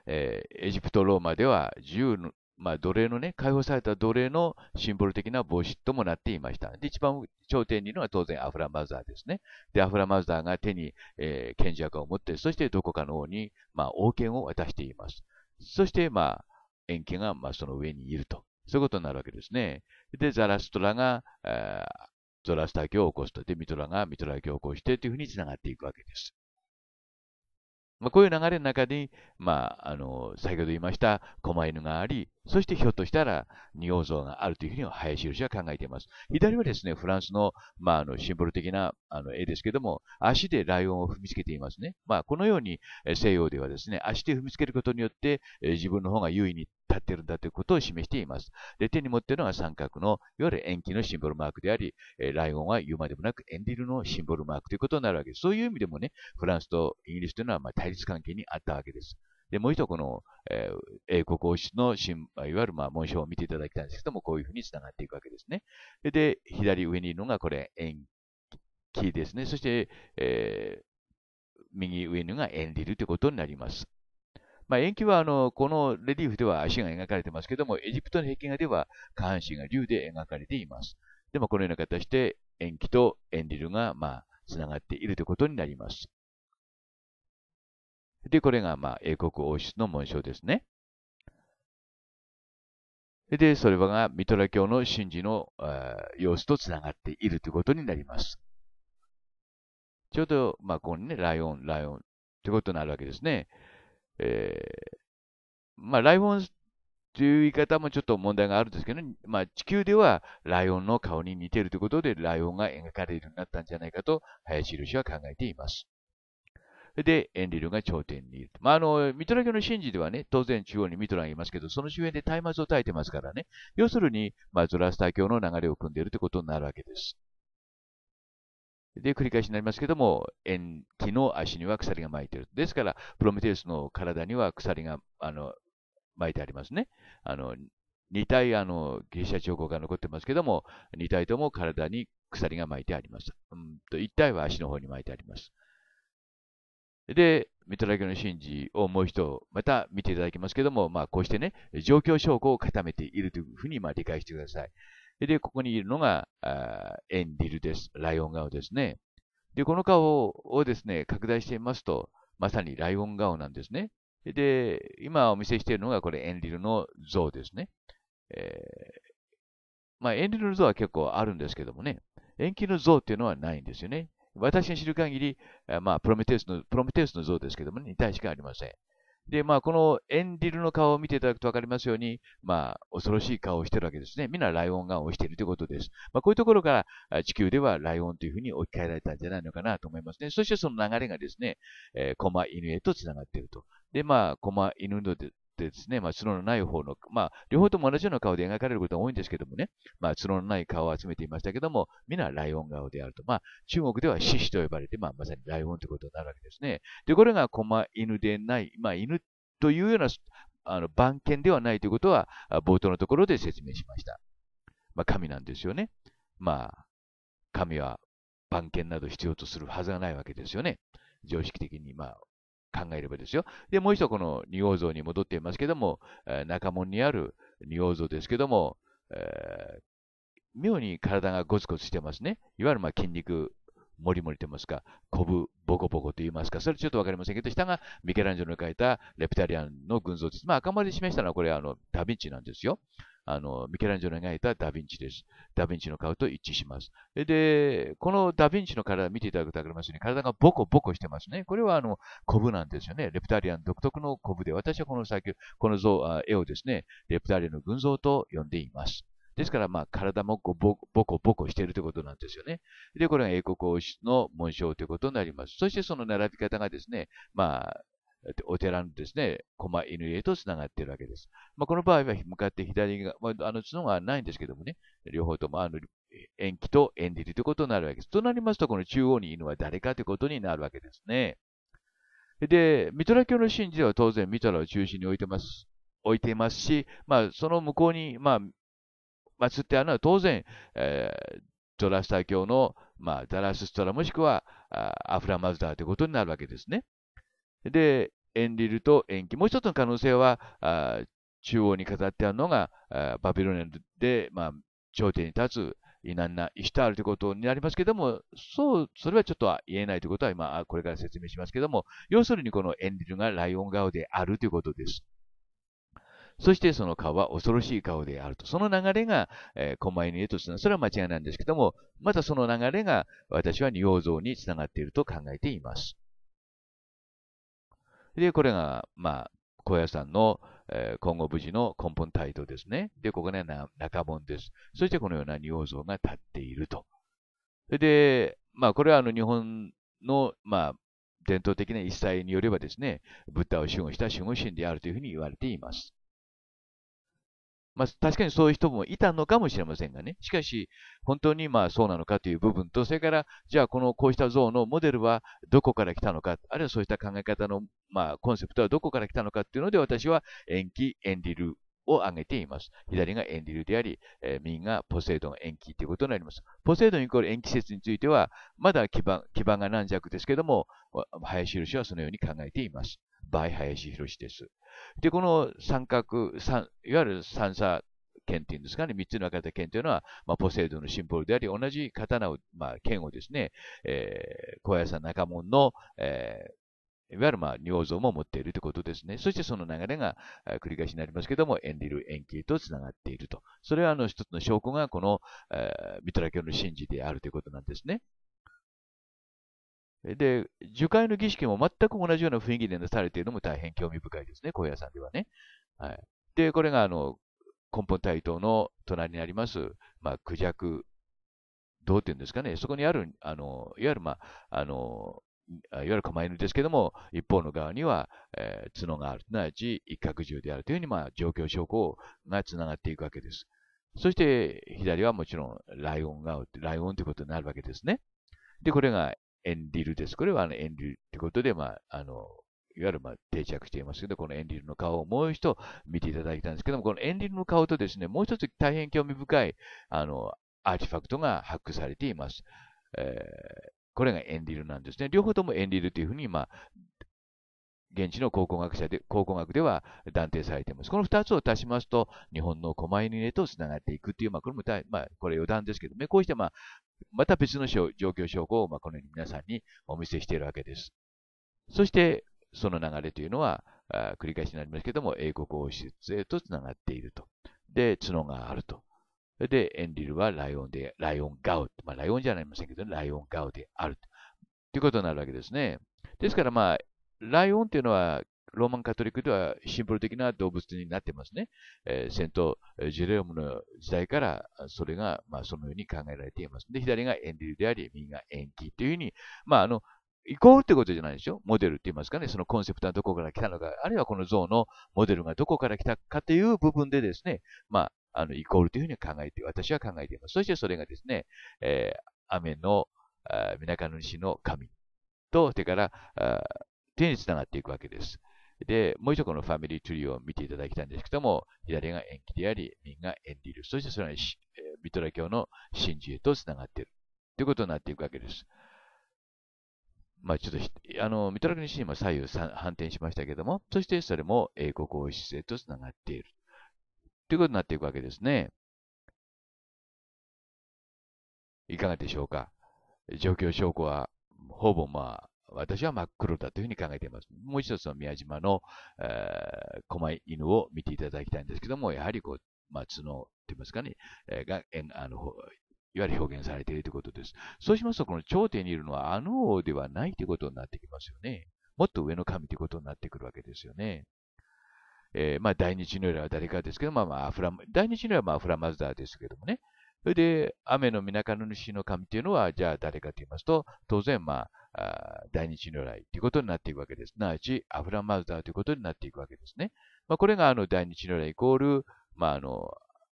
えー、エジプト、ローマでは自由まあ、奴隷のね、解放された奴隷のシンボル的な帽子ともなっていました。で、一番頂点にいるのは当然アフラマザーですね。で、アフラマザーが手に、えー、者尺を持って、そしてどこかの王に、まあ、王権を渡しています。そして、まあ、円形が、まあ、その上にいると。そういうことになるわけですね。で、ザラストラが、えー、ゾラスター教を起こすと。で、ミトラがミトラ教を起こしてというふうにつながっていくわけです。まあ、こういう流れの中に、まあ、あの、先ほど言いました、狛犬があり、そしてひょっとしたら仁王像があるというふうに林宏は考えています。左はですね、フランスの,、まあ、あのシンボル的なあの絵ですけども、足でライオンを踏みつけていますね。まあ、このように西洋ではですね、足で踏みつけることによって、自分の方が優位に立っているんだということを示しています。で、手に持っているのが三角の、いわゆる円旗のシンボルマークであり、ライオンは言うまでもなくエンディルのシンボルマークということになるわけです。そういう意味でもね、フランスとイギリスというのはま対立関係にあったわけです。で、もう一度この、えー、英国王室の新、いわゆるまあ紋章を見ていただきたいんですけども、こういうふうに繋がっていくわけですね。で、左上にいるのがこれ、延期ですね。そして、えー、右上のがンリルということになります。まあ、延期はあのこのレリーフでは足が描かれてますけども、エジプトの壁画では下半身が竜で描かれています。でもこのような形で延期とンリルがまあつながっているということになります。で、これがまあ英国王室の紋章ですね。で、それがミトラ教の神事の様子と繋がっているということになります。ちょうど、まあ、ここにね、ライオン、ライオンということになるわけですね。えー、まあ、ライオンという言い方もちょっと問題があるんですけど、まあ、地球ではライオンの顔に似ているということで、ライオンが描かれるようになったんじゃないかと、林博士は考えています。で、エンリルが頂点にいる。まあ、あの、ミトラ教の神事ではね、当然中央にミトラがいますけど、その周辺で松明を焚いてますからね。要するに、まあ、ゾラスター教の流れを組んでいるということになるわけです。で、繰り返しになりますけども、縁木の足には鎖が巻いている。ですから、プロメテウスの体には鎖が、あの、巻いてありますね。あの、2体、あの、ギリシャ彫刻が残ってますけども、2体とも体に鎖が巻いてあります。うんと、1体は足の方に巻いてあります。で、ミトラケの神事をもう一度また見ていただきますけども、まあ、こうしてね、状況証拠を固めているというふうにまあ理解してください。で、ここにいるのが、あエンディルです。ライオン顔ですね。で、この顔をですね、拡大してみますと、まさにライオン顔なんですね。で、今お見せしているのがこれエンリルの像ですね。えー、まあエンリルの像は結構あるんですけどもね、延期の像っていうのはないんですよね。私が知る限り、まあ、プロメテウスの、プロメテウスの像ですけども、ね、2体しかありません。で、まあ、このエンディルの顔を見ていただくとわかりますように、まあ、恐ろしい顔をしているわけですね。みんなライオンがをしているということです。まあ、こういうところから地球ではライオンというふうに置き換えられたんじゃないのかなと思いますね。そしてその流れがですね、えー、コマ犬へと繋がっていると。で、まあ、コマ犬のってですね、まあ、角のない方の、まあ、両方とも同じような顔で描かれることが多いんですけどもね、まあ、角のない顔を集めていましたけども、皆ライオン顔であると。まあ、中国では獅子と呼ばれて、まあ、まさにライオンということになるわけですね。で、これが狛犬でない、まあ、犬というような、あの、番犬ではないということは、冒頭のところで説明しました。まあ、神なんですよね。まあ、神は番犬など必要とするはずがないわけですよね。常識的に、まあ、考えればですよ。で、もう一度この仁王像に戻っていますけども、中門にある仁王像ですけども、えー、妙に体がゴツゴツしてますね。いわゆるま筋肉、もりもりと言いますか、こぶ、ボコボコと言いますか、それちょっとわかりませんけど、下がミケランジェロの描いたレプタリアンの群像です。まあ、赤丸で示したのはこれ、あの、ダヴィンチなんですよ。あの、ミケランジェロが描いたダヴィンチです。ダヴィンチの顔と一致します。で、このダヴィンチの体見ていただくと分かりますように、体がボコボコしてますね。これはあの、コブなんですよね。レプタリアン独特のコブで、私はこの先、この像、絵をですね、レプタリアンの群像と呼んでいます。ですから、まあ、体もボボコボコしているということなんですよね。で、これが英国王室の紋章ということになります。そしてその並び方がですね、まあ、お寺のですね、狛犬へと繋がっているわけです。まあ、この場合は向かって左側、まあ、あの角がないんですけどもね、両方ともあの延期と縁切りということになるわけです。となりますと、この中央に犬は誰かということになるわけですね。で、ミトラ教の神事では当然ミトラを中心に置いてます。置いてますし、まあ、その向こうに、まあ、祀ってあるのは当然、えー、ゾラスター教の、まあ、ダラスストラもしくはアフラマズダーということになるわけですね。で、ンリルと延期。もう一つの可能性は、中央に飾ってあるのが、バビロニアで、まあ、頂点に立つイナンナ・イシュタールということになりますけども、そう、それはちょっとは言えないということは今、これから説明しますけども、要するにこのエンリルがライオン顔であるということです。そしてその顔は恐ろしい顔であると。その流れが、えー、狛犬へとつながる。それは間違いなんですけども、またその流れが私は仁王像につながっていると考えています。で、これが、まあ、高野山の、えー、今後無事の根本態度ですね。で、ここが、ね、中門です。そしてこのような仁王像が立っていると。それで、まあ、これはあの日本の、まあ、伝統的な一切によればですね、ブッダを守護した守護神であるというふうに言われています。まあ、確かにそういう人もいたのかもしれませんがね。しかし、本当にまあそうなのかという部分と、それから、じゃあこのこうした像のモデルはどこから来たのか、あるいはそうした考え方のまあコンセプトはどこから来たのかというので、私は延期、エンリルを挙げています。左がエンリルであり、えー、右がポセイドン、延期ということになります。ポセイドンイコール延期説については、まだ基盤基盤が軟弱ですけども、林印はそのように考えています。by 林博です。で、この三角、三いわゆる三叉剣っていうんですかね、三つの分かれた剣というのは、まあ、ポセイドのシンボルであり、同じ刀を、まあ、剣をですね、えー、小林さん中門の、えー、いわゆる、まあ、尿像も持っているということですね。そしてその流れが繰り返しになりますけども、エンリル、エンとつとがっていると。それはあの一つの証拠がこの、えー、ミトラ教の神事であるということなんですね。で、樹海の儀式も全く同じような雰囲気でなされているのも大変興味深いですね、高野山ではね。はい、で、これがあの根本対等の隣にあります、まあ、クジャク堂っていうんですかね、そこにある、あのいわゆる、まあ、あのいわゆる狛犬ですけども、一方の側には、えー、角がある、すなわち一角獣であるというふうに、まあ、状況証拠がつながっていくわけです。そして、左はもちろんライオンが、ライオンということになるわけですね。で、これがエンリルです。これはあのエンディルってことで、まあ、あの、いわゆるまあ定着していますけど、このエンディルの顔をもう一度見ていただいたんですけども、このエンディルの顔とですね、もう一つ大変興味深い、あの、アーティファクトが発掘されています。えー、これがエンディルなんですね。両方ともエンディルというふうに、まあ、現地の考古学者で、考古学では断定されています。この二つを足しますと、日本の狛犬へとながっていくっていう、まあ、これも大、まあ、これ余談ですけどね、こうして、まあ、また別の状況証拠を、まこのように皆さんにお見せしているわけです。そして、その流れというのは、あ繰り返しになりますけども、英国王室へとつながっていると。で、角があると。で、エンリルはライオンで、ライオンガウ、まあ、ライオンじゃありませんけど、ライオンガウであると。ということになるわけですね。ですから、まあ、ライオンというのはローマンカトリックではシンボル的な動物になってますね。えー、セント・ジェレオムの時代から、それが、まあ、そのように考えられています。で、左がエンリルであり、右がエ延期というふうに、まあ、あの、イコールってことじゃないでしょモデルって言いますかね、そのコンセプトはどこから来たのか、あるいはこの像のモデルがどこから来たかという部分でですね、まあ、あの、イコールというふうに考えて、私は考えています。そしてそれがですね、えー、雨の、みなかの西の神と、それから、手につながっていくわけです。で、もう一個のファミリーツリーを見ていただきたいんですけども、左が延期であり、右がエンディル。そしてそれはえミトラ教の真珠へとつながっている。ということになっていくわけです。まあちょっと、あの、ミトラ教の真珠も左右反転しましたけども、そしてそれも英国王室へとつながっている。ということになっていくわけですね。いかがでしょうか状況証拠は、ほぼまあ、私は真っ黒だというふうに考えています。もう一つの宮島の、えー、狛犬を見ていただきたいんですけども、やはりこう、まあ、角といいますかね、えー、が、えあの、いわゆる表現されているということです。そうしますと、この頂点にいるのはあの王ではないということになってきますよね。もっと上の神ということになってくるわけですよね。えー、まあ、大日如来は誰かですけど、まあまあ、アフラ、大日如来はまあ、アフラマズダーですけどもね、それで、雨のみなかぬ主の神というのは、じゃあ誰かと言いますと、当然、まあ、あ第如来ということになっていくわけです。なわち、アフラマウザーということになっていくわけですね。まあ、これが、あの、大日如来イコール、まあ、あの、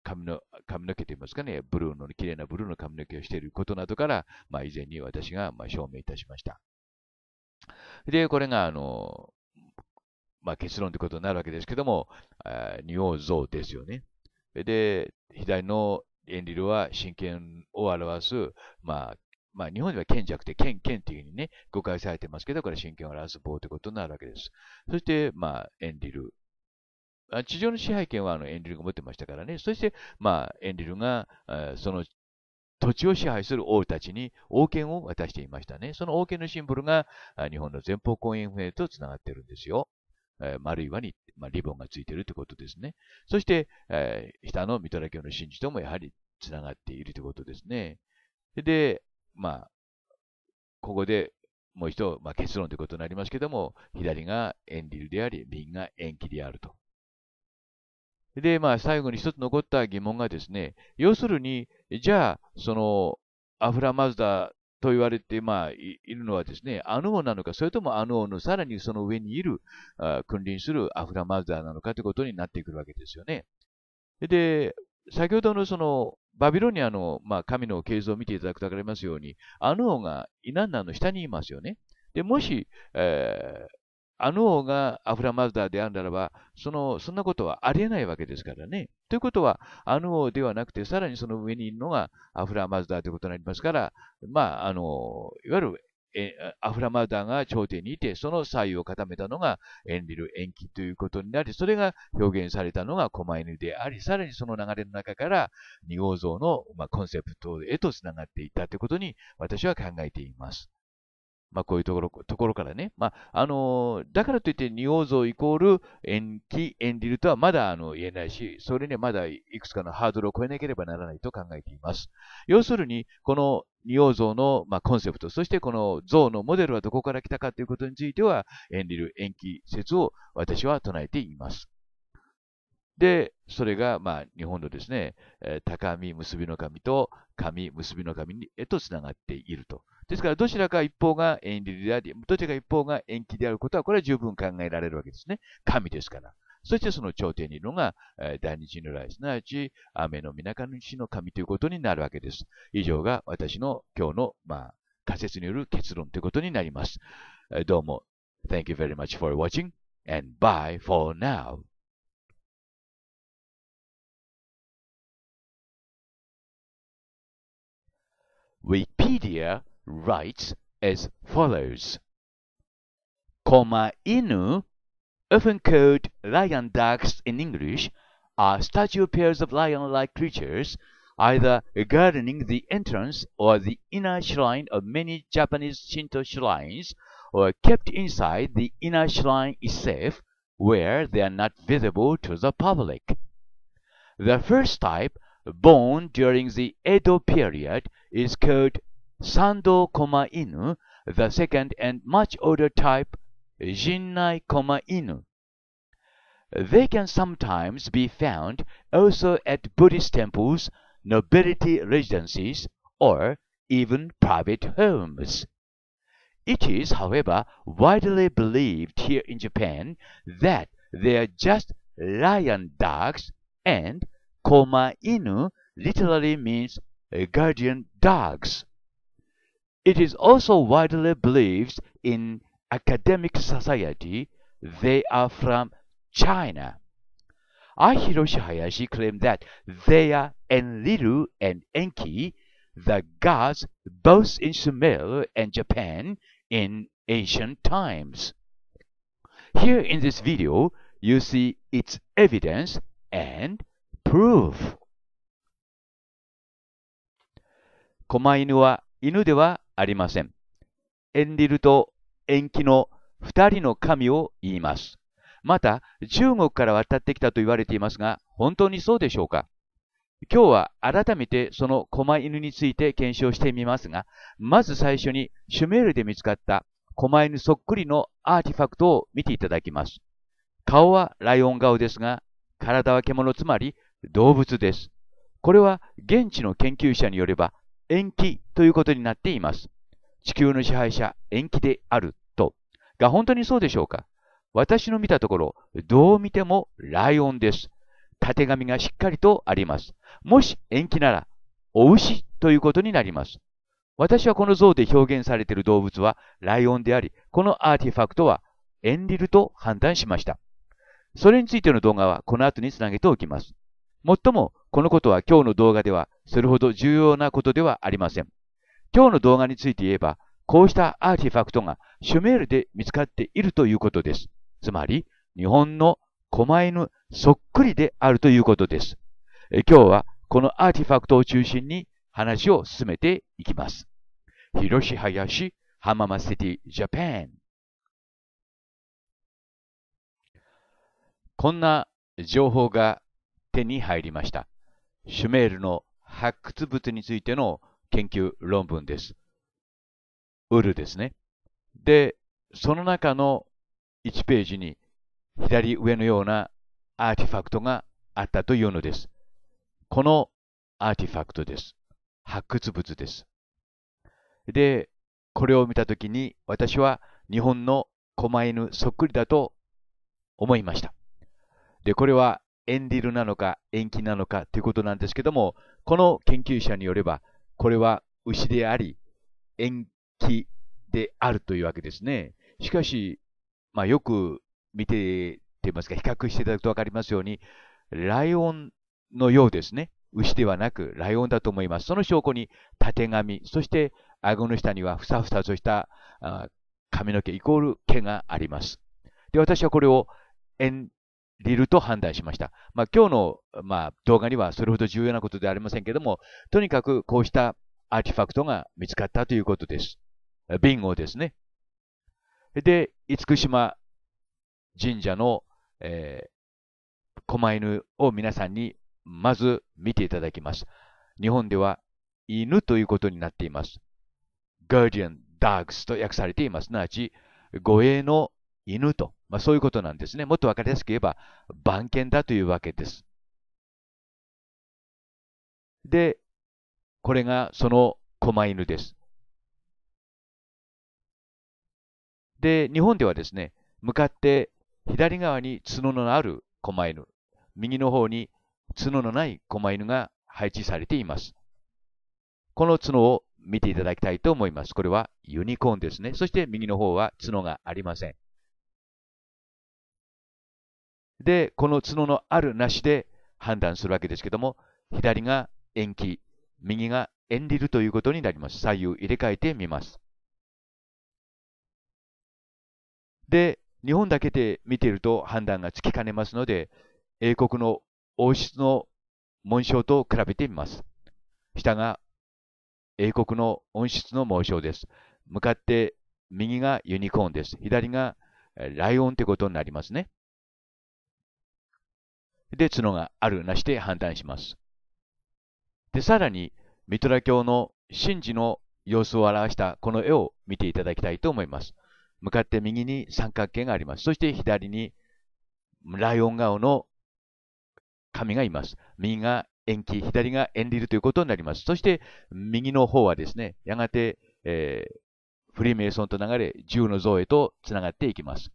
髪の、髪の毛と言いますかね、ブルーの、綺麗なブルーの髪の毛をしていることなどから、まあ、以前に私が、まあ、証明いたしました。で、これが、あの、まあ、結論ということになるわけですけども、仁王像ですよね。で、左のエンリルは真剣を表す、まあ、まあ、日本では剣弱で剣剣っていうふうにね、誤解されてますけど、これ真剣を表す棒ということになるわけです。そして、まあ、エンリル。地上の支配権はあのエンリルが持ってましたからね。そして、まあ、エンリルが、その土地を支配する王たちに王権を渡していましたね。その王権のシンボルが日本の前方後円兵とつながってるんですよ。え丸い輪に、まあ、リボンがついているということですね。そして、えー、下のミトラ教の真珠ともやはりつながっているということですね。で、まあ、ここでもう一度、まあ、結論ということになりますけども、左がエンリルであり、右が延期であると。で、まあ、最後に一つ残った疑問がですね、要するに、じゃあ、その、アフラマズダと言われて、まあ、いるのはですね、アヌオなのか、それともアヌオのさらにその上にいる、あ君臨するアフラマザーなのかということになってくるわけですよね。で、先ほどのそのバビロニアの、まあ、神の形像を見ていただくと分かりますように、アヌオがイナンナの下にいますよね。で、もし、えー、あの王がアフラマザダーであるならば、その、そんなことはありえないわけですからね。ということは、あの王ではなくて、さらにその上にいるのがアフラマザダーということになりますから、まあ、あの、いわゆる、アフラマザダーが頂点にいて、その左右を固めたのがエンリル、延期ということになり、それが表現されたのが狛犬であり、さらにその流れの中から二王像の、コンセプトへとつながっていったということに私は考えています。まあ、こういうところ、ところからね。まあ、あのー、だからといって、仁王像イコール、延期、延理とはまだ、あの、言えないし、それにはまだいくつかのハードルを超えなければならないと考えています。要するに、この仁王像の、まあ、コンセプト、そしてこの像のモデルはどこから来たかということについては、延理延期説を私は唱えています。で、それが、まあ、日本のですね、高み、結びの神と、神、結びの神にへとつながっていると。ですから、どちらか一方が遠離であり、どちらか一方が延期であることは、これは十分考えられるわけですね。神ですから。そしてその頂点にいるのが、えー、大日如来、すなわち、雨の港の主の神ということになるわけです。以上が私の今日の、まあ、仮説による結論ということになります。どうも、Thank you very much for watching and bye for now. Wikipedia writes as follows. Koma Inu, often called lion ducks in English, are statue pairs of lion-like creatures, either guarding the entrance or the inner shrine of many Japanese Shinto shrines, or kept inside the inner shrine itself, where they are not visible to the public. The first type, born during the Edo period, is called Sando Koma Inu, the second and much older type, Jinnai Koma Inu. They can sometimes be found also at Buddhist temples, nobility residences, or even private homes. It is, however, widely believed here in Japan that they are just lion dogs and Koma Inu literally means guardian dogs. It is also widely believed in academic society they are from China. Ahiroshi Hayashi claimed that they are Enlil and Enki, the gods both in Sumer and Japan in ancient times. Here in this video, you see its evidence and proof. 狛犬は犬ではありません。エンリルとエンキの二人の神を言います。また、中国から渡ってきたと言われていますが、本当にそうでしょうか今日は改めてその狛犬について検証してみますが、まず最初にシュメールで見つかった狛犬そっくりのアーティファクトを見ていただきます。顔はライオン顔ですが、体は獣つまり動物です。これは現地の研究者によれば延期ということになっています。地球の支配者、延期であると。が本当にそうでしょうか私の見たところ、どう見てもライオンです。縦紙がしっかりとあります。もし延期なら、お牛ということになります。私はこの像で表現されている動物はライオンであり、このアーティファクトはエンリルと判断しました。それについての動画はこの後につなげておきます。もっとも、このことは今日の動画ではそれほど重要なことではありません。今日の動画について言えば、こうしたアーティファクトがシュメールで見つかっているということです。つまり、日本の狛犬そっくりであるということです。今日はこのアーティファクトを中心に話を進めていきます。広し林浜松シティジャパンこんな情報が手に入りました。シュメールの発掘物についての研究論文です。ウルですね。で、その中の1ページに左上のようなアーティファクトがあったというのです。このアーティファクトです。発掘物です。で、これを見たときに私は日本の狛犬そっくりだと思いました。で、これはエンディルなのか延期なのかということなんですけども、この研究者によれば、これは牛であり、延期であるというわけですね。しかし、まあ、よく見てていますか、比較していただくと分かりますように、ライオンのようですね。牛ではなく、ライオンだと思います。その証拠に、たてがみ、そして、顎の下にはふさふさとした髪の毛イコール毛があります。で、私はこれを、エンりると判断しました。まあ、今日の、まあ、動画にはそれほど重要なことではありませんけども、とにかくこうしたアーティファクトが見つかったということです。ビンゴですね。で、厳島神社の、えー、狛犬を皆さんにまず見ていただきます。日本では犬ということになっています。Guardian Dogs と訳されています。すなわち、護衛の犬と、まあ、そういうことなんですね。もっとわかりやすく言えば、番犬だというわけです。で、これがその狛犬です。で、日本ではですね、向かって左側に角のある狛犬、右の方に角のない狛犬が配置されています。この角を見ていただきたいと思います。これはユニコーンですね。そして右の方は角がありません。で、この角のあるなしで判断するわけですけども、左が延期、右が延リルということになります。左右入れ替えてみます。で、日本だけで見ていると判断がつきかねますので、英国の王室の紋章と比べてみます。下が英国の温室の紋章です。向かって右がユニコーンです。左がライオンということになりますね。で、角があるなしで判断します。で、さらに、ミトラ教の神事の様子を表したこの絵を見ていただきたいと思います。向かって右に三角形があります。そして左にライオン顔の神がいます。右が円気、左がンリルということになります。そして右の方はですね、やがて、えー、フリーメイソンと流れ、銃の像へとつながっていきます。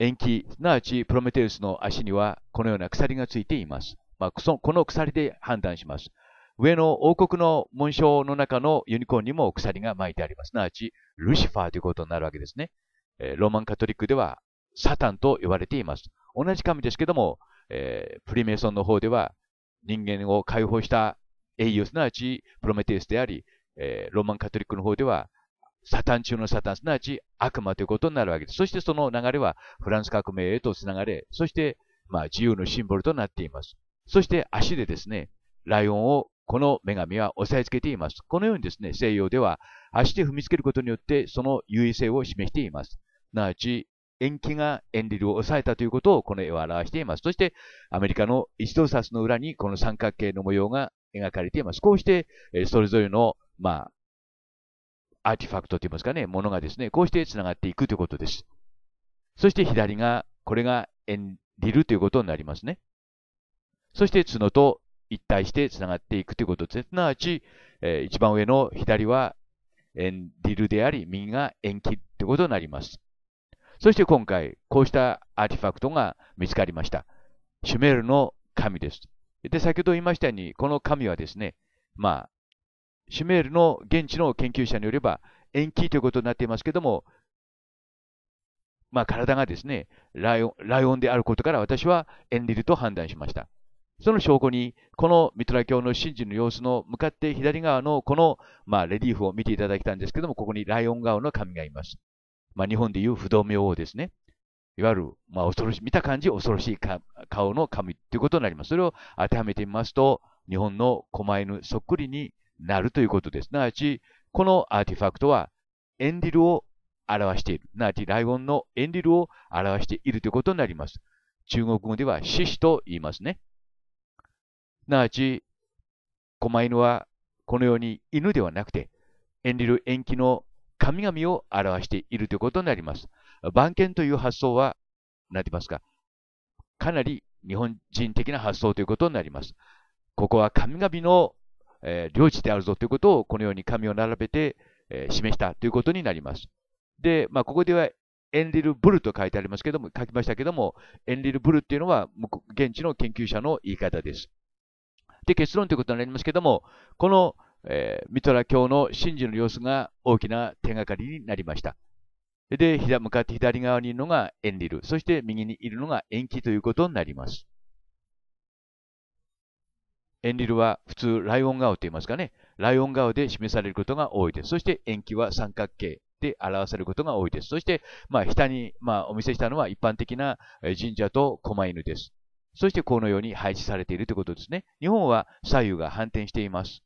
延期、すなわちプロメテウスの足にはこのような鎖がついています。まあ、この鎖で判断します。上の王国の紋章の中のユニコーンにも鎖が巻いてあります。すなわち、ルシファーということになるわけですね。えー、ローマンカトリックではサタンと呼ばれています。同じ神ですけども、えー、プリメイソンの方では人間を解放した英雄、すなわちプロメテウスであり、えー、ローマンカトリックの方ではサタン中のサタン、すなわち悪魔ということになるわけです。そしてその流れはフランス革命へとつながれ、そして、まあ、自由のシンボルとなっています。そして足でですね、ライオンをこの女神は押さえつけています。このようにですね、西洋では足で踏みつけることによってその優位性を示しています。すなわち、延期がエンリルを抑えたということをこの絵は表しています。そして、アメリカの一等札の裏にこの三角形の模様が描かれています。こうして、それぞれの、まあ、アーティファクトといいますかね、ものがですね、こうして繋がっていくということです。そして左が、これがエンリルということになりますね。そして角と一体して繋がっていくということです。すなわち、えー、一番上の左はエンリルであり、右が延期ということになります。そして今回、こうしたアーティファクトが見つかりました。シュメールの神です。で、先ほど言いましたように、この神はですね、まあ、シュメールの現地の研究者によれば、延期ということになっていますけども、まあ、体がですねライオン、ライオンであることから私はエンリルと判断しました。その証拠に、このミトラ教の神事の様子の向かって左側のこの、まあ、レリーフを見ていただきたんですけども、ここにライオン顔の神がいます。まあ、日本でいう不動明王ですね。いわゆる、まあ、恐ろし見た感じ恐ろしい顔の神ということになります。それを当てはめてみますと、日本の狛犬そっくりになるということです。なわち、このアーティファクトはエンディルを表している。なわち、ライオンのエンディルを表しているということになります。中国語では獅子と言いますね。なわち、狛犬はこのように犬ではなくて、エンディル延期の神々を表しているということになります。番犬という発想は、なてますか、かなり日本人的な発想ということになります。ここは神々のえー、領地であるぞということをこのように紙を並べて、えー、示したということになります。で、まあ、ここではエンリルブルと書いてありますけども、書きましたけども、エンリルブルっていうのは現地の研究者の言い方です。で、結論ということになりますけども、この、えー、ミトラ教の神事の様子が大きな手がかりになりました。で、向かって左側にいるのがエンリル、そして右にいるのが延期ということになります。エンリルは普通ライオン顔と言いますかね、ライオン顔で示されることが多いです。そして円球は三角形で表されることが多いです。そして、まあ、下に、まあ、お見せしたのは一般的な神社と狛犬です。そしてこのように配置されているということですね。日本は左右が反転しています。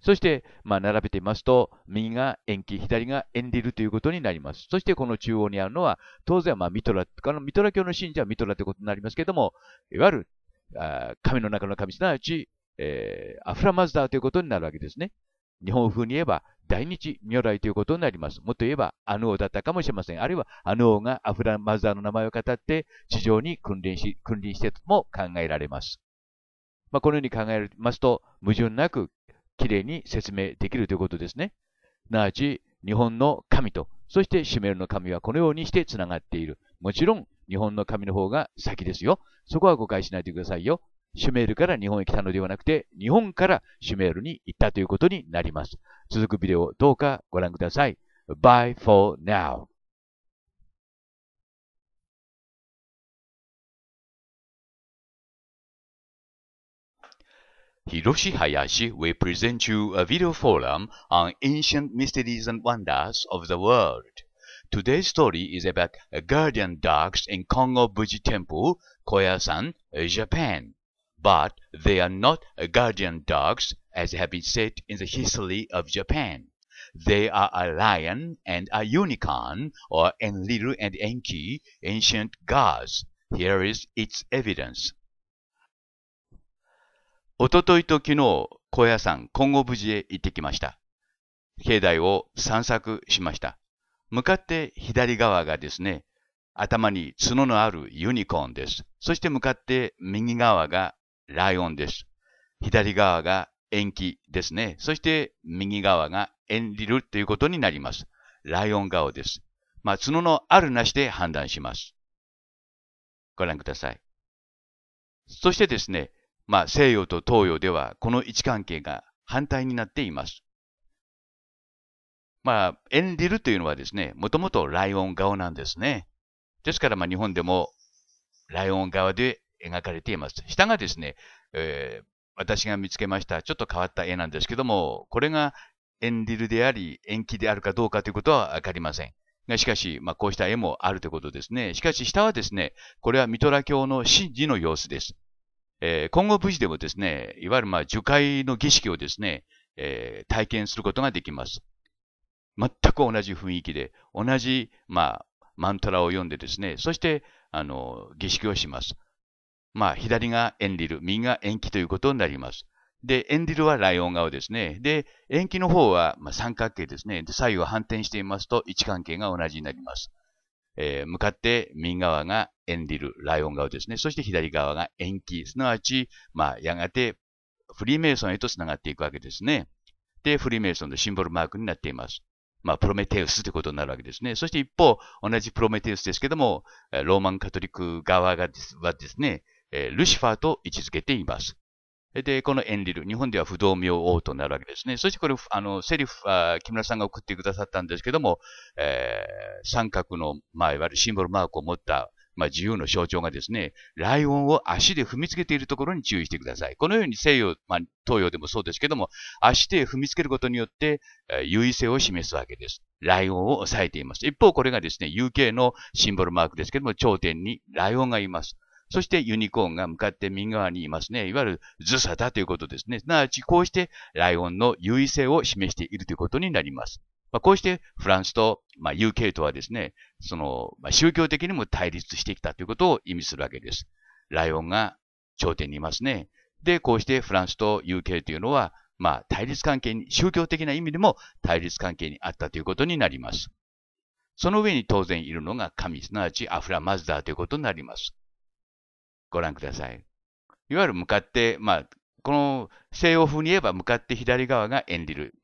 そして、まあ、並べてみますと、右が延期、左が円リルということになります。そして、この中央にあるのは、当然まあミトラ、あのミトラ教の信者はミトラということになりますけれども、いわゆるあ神の中の神、すなわち、えー、アフラマズダーということになるわけですね。日本風に言えば、大日如来ということになります。もっと言えば、アヌ王だったかもしれません。あるいは、アヌ王がアフラマズダーの名前を語って、地上に君臨し、君臨してとも考えられます。まあ、このように考えますと、矛盾なく、きれいに説明できるということですね。すなわち、日本の神と、そしてシュメールの神はこのようにしてつながっている。もちろん、日本の紙の方が先ですよ。そこは誤解しないでくださいよ。シュメールから日本へ来たのではなくて、日本からシュメールに行ったということになります。続くビデオをどうかご覧ください。Bye for now. Hiroshi Hayashi will present you a video forum on ancient mysteries and wonders of the world. Today's story is about guardian dogs in Kongo Buji Temple, Koyasan, Japan. But they are not guardian dogs as have been said in the history of Japan. They are a lion and a unicorn, or Enliru and Enki, ancient gods. Here is its evidence. おとといと昨日、高さん、今後無事へ行ってきました。境内を散策しました。向かって左側がですね、頭に角のあるユニコーンです。そして向かって右側がライオンです。左側が延期ですね。そして右側がンリルということになります。ライオン顔です。まあ、角のあるなしで判断します。ご覧ください。そしてですね、まあ、西洋と東洋ではこの位置関係が反対になっています。まあ、エンリルというのはですね、もともとライオン顔なんですね。ですから、まあ、日本でもライオン顔で描かれています。下がですね、えー、私が見つけました、ちょっと変わった絵なんですけども、これがエンリルであり、延期であるかどうかということはわかりません。がしかし、まあ、こうした絵もあるということですね。しかし、下はですね、これはミトラ教の神事の様子です。えー、今後無事でもですね、いわゆるまあ受海の儀式をですね、えー、体験することができます。全く同じ雰囲気で、同じ、まあ、マントラを読んでですね、そして、あの、儀式をします。まあ、左がエンリル、右が延期ということになります。で、エンリルはライオン顔ですね。で、延期の方は、まあ、三角形ですね。で、左右反転していますと位置関係が同じになります。えー、向かって右側がエンリル、ライオン顔ですね。そして左側が延期、すなわち、まあ、やがてフリーメイソンへと繋がっていくわけですね。で、フリーメイソンのシンボルマークになっています。まあ、プロメテウスということになるわけですね。そして一方、同じプロメテウスですけども、ローマンカトリック側がはですね、ルシファーと位置づけています。で、このエンリル、日本では不動明王となるわけですね。そしてこれ、あの、セリフ、あ木村さんが送ってくださったんですけども、えー、三角の、まいわゆるシンボルマークを持ったまあ、自由の象徴がですね、ライオンを足で踏みつけているところに注意してください。このように西洋、まあ、東洋でもそうですけども、足で踏みつけることによって、優位性を示すわけです。ライオンを抑えています。一方、これがですね、UK のシンボルマークですけども、頂点にライオンがいます。そしてユニコーンが向かって右側にいますね。いわゆるズサだということですね。すなわち、こうしてライオンの優位性を示しているということになります。まあ、こうしてフランスと、まあ、UK とはですね、その、まあ、宗教的にも対立してきたということを意味するわけです。ライオンが頂点にいますね。で、こうしてフランスと UK というのは、まあ、対立関係に、宗教的な意味でも対立関係にあったということになります。その上に当然いるのが神、すなわちアフラ・マズダーということになります。ご覧ください。いわゆる向かって、まあ、この西洋風に言えば向かって左側がエンリル、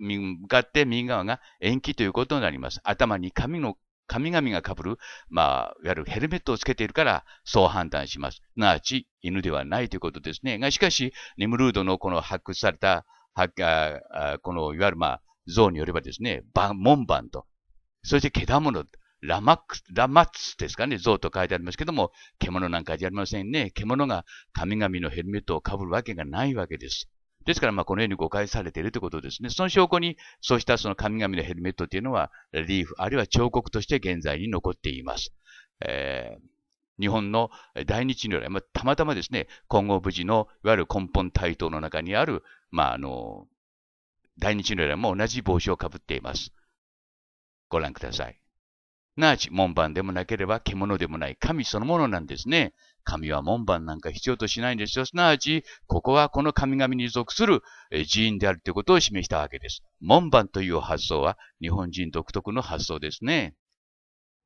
向かって右側が延期ということになります。頭に神の神々が被る、まあ、いわゆるヘルメットをつけているから、そう判断します。なあち、犬ではないということですね。が、しかし、ネムルードのこの発掘された、発あこの、いわゆるまあ、像によればですね、門番と、そして毛玉のラマックス、ラマッツですかね、像と書いてありますけども、獣なんかじゃありませんね。獣が神々のヘルメットをかぶるわけがないわけです。ですから、まあ、このように誤解されているということですね。その証拠に、そうしたその神々のヘルメットというのは、リーフ、あるいは彫刻として現在に残っています。えー日本の大日如来、まあ、たまたまですね、今後無事の、いわゆる根本対等の中にある、まあ、あの、大日如来も同じ帽子をかぶっています。ご覧ください。なわち門番でもなければ獣でもない神そのものなんですね。神は門番なんか必要としないんですよ。すなわち、ここはこの神々に属する寺院であるということを示したわけです。門番という発想は日本人独特の発想ですね。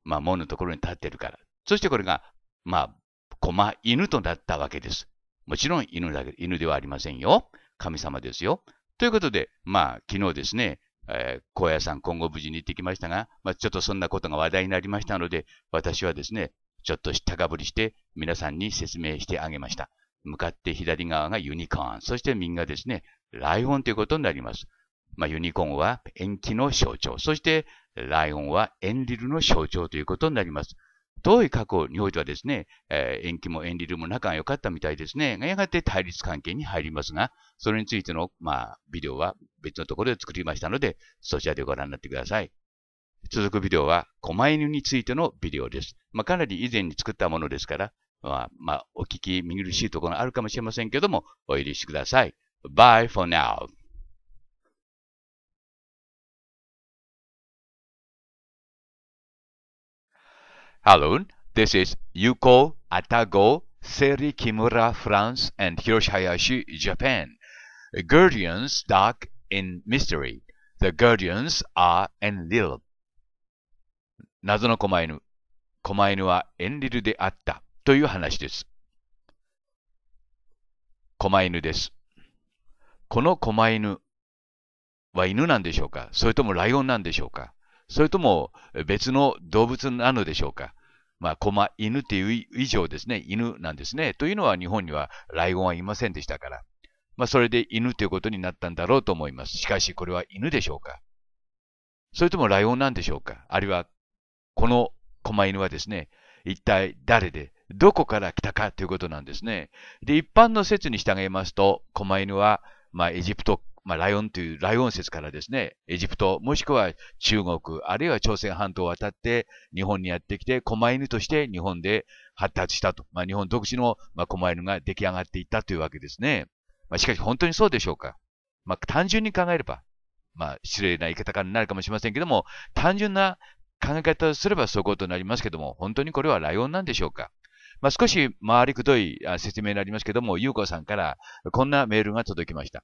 まあ、門のところに立ってるから。そしてこれが、まあ、駒犬となったわけです。もちろん犬だけ、犬ではありませんよ。神様ですよ。ということで、まあ、昨日ですね、えー、高野山今後無事に行ってきましたが、まあ、ちょっとそんなことが話題になりましたので、私はですね、ちょっとしたかぶりして皆さんに説明してあげました。向かって左側がユニコーン、そして右がですね、ライオンということになります。まあ、ユニコーンは延期の象徴、そしてライオンはエンリルの象徴ということになります。遠い過去においてはですね、えー、延期も遠離ルも仲が良かったみたいですね。やがて対立関係に入りますが、それについての、まあ、ビデオは別のところで作りましたので、そちらでご覧になってください。続くビデオは、狛犬についてのビデオです。まあ、かなり以前に作ったものですから、まあ、まあ、お聞き見苦しいところがあるかもしれませんけども、お許しください。Bye for now. Alun, this is Yuko Atago, Seri Kimura, France, and Hiroshi Hayashi, Japan. Guardians dark in mystery. The guardians are enlil. 謎の狛犬。狛犬はエンリルであったという話です。狛犬です。この狛犬は犬なんでしょうかそれともライオンなんでしょうかそれとも別の動物なのでしょうかまあ、駒犬という以上ですね、犬なんですね。というのは日本にはライオンはいませんでしたから。まあ、それで犬ということになったんだろうと思います。しかし、これは犬でしょうかそれともライオンなんでしょうかあるいは、この狛犬はですね、一体誰で、どこから来たかということなんですね。で、一般の説に従いますと、狛犬は、まあ、エジプトまあ、ライオンというライオン説からですね、エジプト、もしくは中国、あるいは朝鮮半島を渡って日本にやってきて、狛犬として日本で発達したと。まあ、日本独自の、ま狛犬が出来上がっていったというわけですね。まあ、しかし本当にそうでしょうか。まあ、単純に考えれば、まあ、失礼な言い方になるかもしれませんけども、単純な考え方をすればそういうことになりますけども、本当にこれはライオンなんでしょうか。まあ、少し回りくどい説明になりますけども、ゆうこさんからこんなメールが届きました。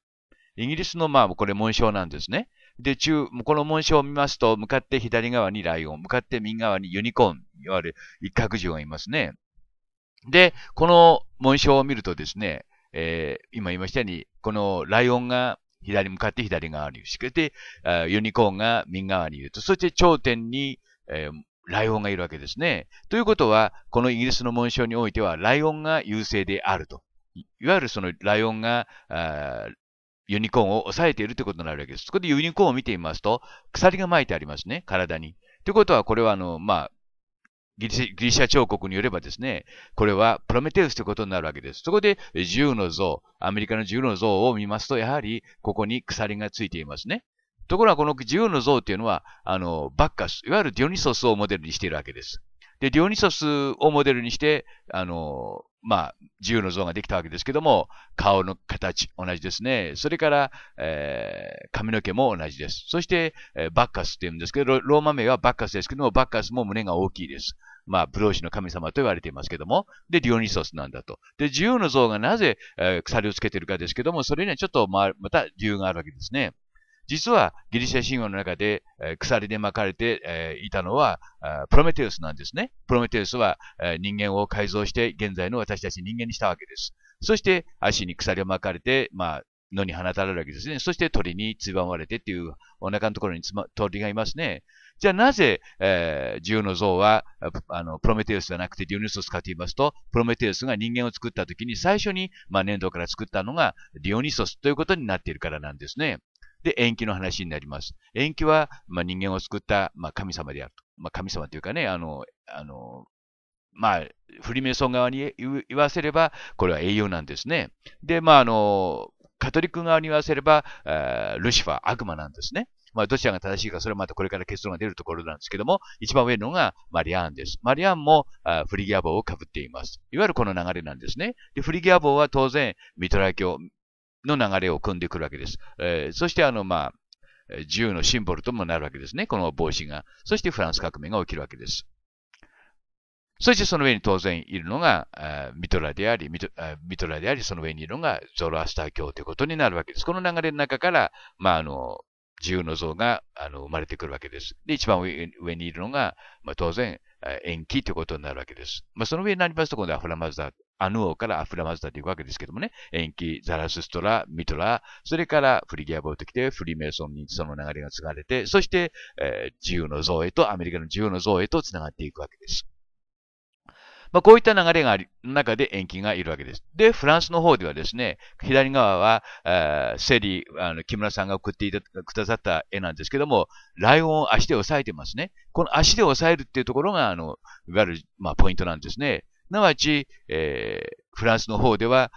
イギリスの、まあ、これ紋章なんですね。で、中、この紋章を見ますと、向かって左側にライオン、向かって右側にユニコーン、いわゆる一角獣がいますね。で、この紋章を見るとですね、えー、今言いましたように、このライオンが左向かって左側にいる。しかし、ユニコーンが右側にいると。そして頂点に、えー、ライオンがいるわけですね。ということは、このイギリスの紋章においては、ライオンが優勢であると。いわゆるそのライオンが、ユニコーンを抑えているということになるわけです。そこでユニコーンを見てみますと、鎖が巻いてありますね、体に。ということは、これはあの、まあ、ギリシャ彫刻によればですね、これはプロメテウスということになるわけです。そこで、銃の像、アメリカの銃の像を見ますと、やはり、ここに鎖がついていますね。ところが、この自由の像というのは、あの、バッカス、いわゆるディオニソスをモデルにしているわけです。で、ディオニソスをモデルにして、あの、まあ、自由の像ができたわけですけども、顔の形、同じですね。それから、えー、髪の毛も同じです。そして、えー、バッカスって言うんですけど、ローマ名はバッカスですけども、バッカスも胸が大きいです。まあ、ブローシの神様と言われていますけども、で、ディオニソスなんだと。で、自由の像がなぜ、えー、鎖をつけてるかですけども、それにはちょっと、まあ、また理由があるわけですね。実はギリシャ神話の中で、え鎖で巻かれて、えいたのはプロメテウスなんですね。プロメテウスは、え人間を改造して現在の私たち人間にしたわけです。そして足に鎖を巻かれて、まあ、野に放たれるわけですね。そして鳥につばまれてっていうお腹のところにつ、ま、鳥がいますね。じゃあなぜ、えー、自由の像はあのプロメテウスじゃなくてディオニソスかと言いますと、プロメテウスが人間を作った時に最初に、まあ、粘土から作ったのがディオニソスということになっているからなんですね。で、延期の話になります。延期は、まあ、人間を救った、まあ、神様であると。まあ、神様というかね、あの、あの、まあ、フリーメイソン側に言わせれば、これは英雄なんですね。で、まあ、あの、カトリック側に言わせれば、ルシファー、悪魔なんですね。まあ、どちらが正しいか、それはまたこれから結論が出るところなんですけども、一番上のがマリアーンです。マリアンもあフリギア帽をかぶっています。いわゆるこの流れなんですね。で、フリギア帽は当然、ミトラ教、の流れを組んでくるわけです。えー、そしてあの、まあ、自由のシンボルともなるわけですね。この帽子が。そしてフランス革命が起きるわけです。そしてその上に当然いるのが、ミトラでありミト、ラであり、その上にいるのがゾロアスター教ということになるわけです。この流れの中から、まあ、あの、自由の像があの生まれてくるわけです。で、一番上にいるのが、まあ、当然、延期ということになるわけです。まあ、その上になりますと、今度はフラマズダアヌ王からアフラマズダというわけですけどもね、延期、ザラスストラ、ミトラ、それからフリギアボート来て、フリーメイソンにその流れが継がれて、そして、えー、自由の像へと、アメリカの自由の像へと繋がっていくわけです。まあ、こういった流れがあり、中で延期がいるわけです。で、フランスの方ではですね、左側は、えー、セリ、あの、木村さんが送っていた、くださった絵なんですけども、ライオンを足で押さえてますね。この足で押さえるっていうところが、あの、いわゆる、まあ、ポイントなんですね。なわち、えー、フランスの方では、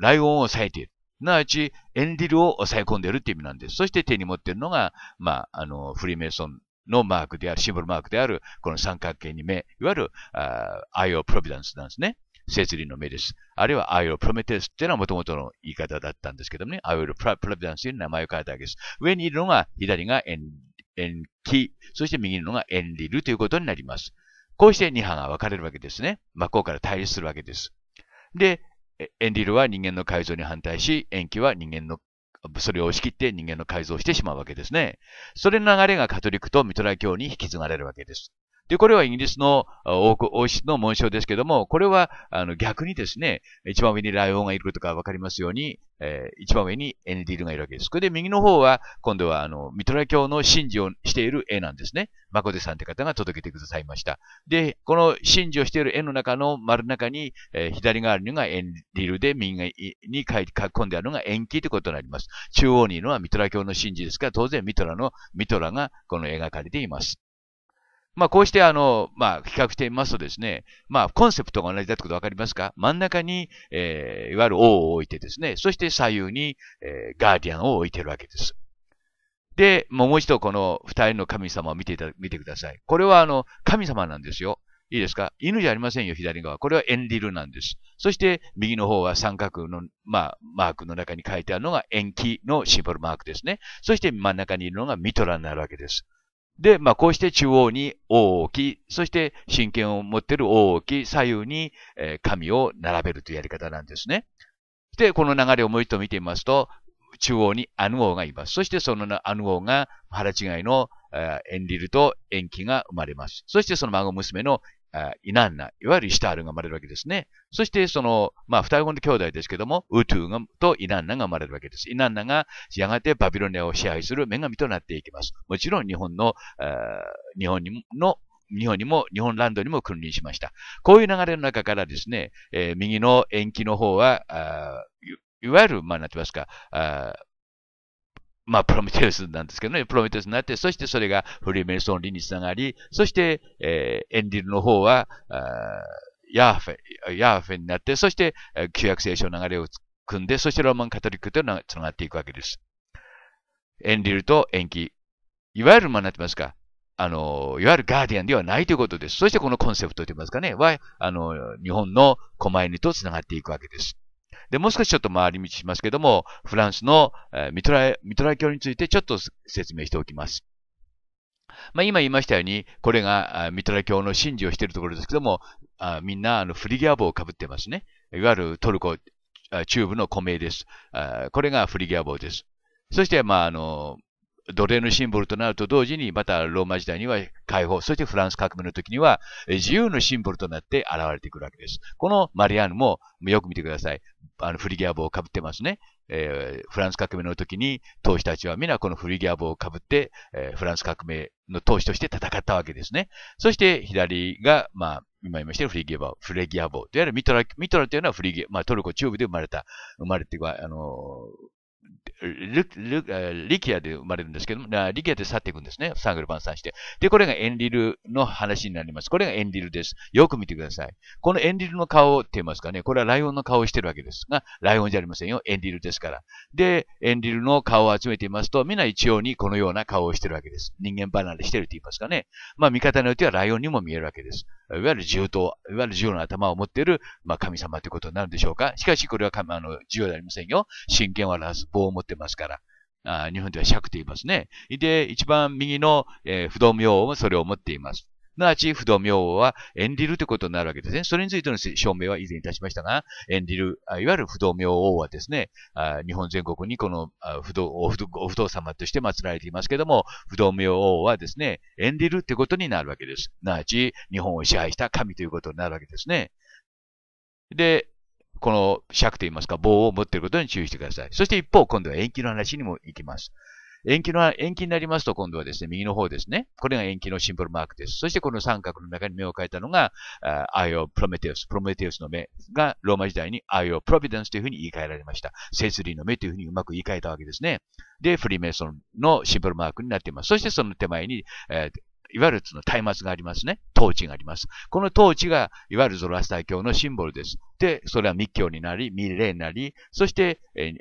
ライオンを抑えている。なわち、エンディルを抑え込んでいるという意味なんです。そして手に持っているのが、まあ、あの、フリーメイソンのマークである、シンボルマークである、この三角形に目、いわゆる、アイオ・プロビダンスなんですね。摂理の目です。あるいはアイオ・プロメテウスっていうのはもともとの言い方だったんですけどもね、アイオ・プロビダンスという名前を変えたわけです。上にいるのが、左がエン、キ、そして右のがエンリルということになります。こうして二派が分かれるわけですね。真っ向から対立するわけです。で、エンリルは人間の改造に反対し、延期は人間の、それを押し切って人間の改造をしてしまうわけですね。それの流れがカトリックとミトラ教に引き継がれるわけです。で、これはイギリスの王室の紋章ですけども、これはあの逆にですね、一番上にライオンがいることがわかりますように、えー、一番上にエネディールがいるわけです。これで右の方は、今度はあのミトラ教の神事をしている絵なんですね。マコデさんって方が届けてくださいました。で、この神事をしている絵の中の丸の中に、えー、左側にがエンディルで、右側に書き込んであるのが延期ということになります。中央にいるのはミトラ教の神事ですから、当然ミトラの、ミトラがこの描かれています。まあ、こうして、あの、まあ、比較してみますとですね、まあ、コンセプトが同じだってことわかりますか真ん中に、えー、いわゆる王を置いてですね、そして左右に、えー、ガーディアンを置いてるわけです。で、もう一度この二人の神様を見ていた、見てください。これはあの、神様なんですよ。いいですか犬じゃありませんよ、左側。これはエンリルなんです。そして、右の方は三角の、まあ、マークの中に書いてあるのが延期のシンボルマークですね。そして真ん中にいるのがミトラになるわけです。で、まあ、こうして中央に大き、そして神権を持っている大き、左右に、え神を並べるというやり方なんですね。で、この流れをもう一度見てみますと、中央にアヌ王がいます。そしてそのアヌ王が腹違いのエンリルとエンキが生まれます。そしてその孫娘のイナンナ、いわゆるイシタールが生まれるわけですね。そして、その、まあ、双子の兄弟ですけども、ウトゥがとイナンナが生まれるわけです。イナンナがやがてバビロニアを支配する女神となっていきます。もちろん日本の、日本の日本にも、日本ランドにも君臨しました。こういう流れの中からですね、えー、右の延期の方は、いわゆる、まあ、なんて言いますか、まあ、プロメテウスなんですけどね、プロメテウスになって、そしてそれがフリーメイソン理につながり、そして、えー、エンリルの方は、ヤーフェ、ヤーフェになって、そして、旧約聖書の流れを組んで、そしてローマンカトリックと繋がっていくわけです。エンリルと延期。いわゆる、まなってますか、あの、いわゆるガーディアンではないということです。そしてこのコンセプトと言いますかね、は、あの、日本の狛犬と繋がっていくわけです。で、もう少しちょっと回り道しますけども、フランスの、えミトラ、ミトラ教についてちょっと説明しておきます。まあ、今言いましたように、これがミトラ教の神事をしているところですけども、あみんなあのフリギア帽をかぶってますね。いわゆるトルコ中部の古名です。これがフリギア帽です。そして、まあ、あの、奴隷のシンボルとなると同時に、またローマ時代には解放、そしてフランス革命の時には自由のシンボルとなって現れてくるわけです。このマリアンもよく見てください。あの、フリギア帽をかぶってますね。えー、フランス革命の時に当主たちは皆このフリギア帽をかぶって、えー、フランス革命の当主として戦ったわけですね。そして左が、まあ、今言いましたよ、フリギア帽。フレギア帽。いわゆるミトラ、ミトラというのはフリギア、まあトルコ中部で生まれた、生まれては、あのールルル力で生まれるんですけども、キアで去っていくんですね。サングル晩餐して。で、これがエンリルの話になります。これがエンリルです。よく見てください。このエンリルの顔って言いますかね、これはライオンの顔をしてるわけですが、ライオンじゃありませんよ。エンリルですから。で、エンリルの顔を集めていますと、みんな一様にこのような顔をしてるわけです。人間離れしてるって言いますかね。まあ、見方によってはライオンにも見えるわけです。いわゆる銃刀、いわゆる銃の頭を持っている、まあ、神様ということになるんでしょうか。しかし、これはあの銃ではありませんよ。真剣を表す棒を持ってますから。あ日本では尺と言いますね。で、一番右の、えー、不動明王もそれを持っています。なち、不動明王は、演リルということになるわけですね。それについての証明は以前いたしましたが、演リル、いわゆる不動明王はですね、日本全国にこの不動お不動様として祀られていますけども、不動明王はですね、演リルということになるわけです。なち、日本を支配した神ということになるわけですね。で、この尺といいますか、棒を持っていることに注意してください。そして一方、今度は延期の話にも行きます。延期の、延期になりますと今度はですね、右の方ですね。これが延期のシンボルマークです。そしてこの三角の中に目を変えたのが、アイオ・プロメテウス。プロメテウスの目がローマ時代にアイオ・プロビデンスというふうに言い換えられました。セスリーの目というふうにうまく言い換えたわけですね。で、フリーメイソンのシンボルマークになっています。そしてその手前に、えーいわゆるその松明がありますね。統治があります。この統治が、いわゆるゾロアスター教のシンボルです。で、それは密教になり、ミレになり、そして、えー、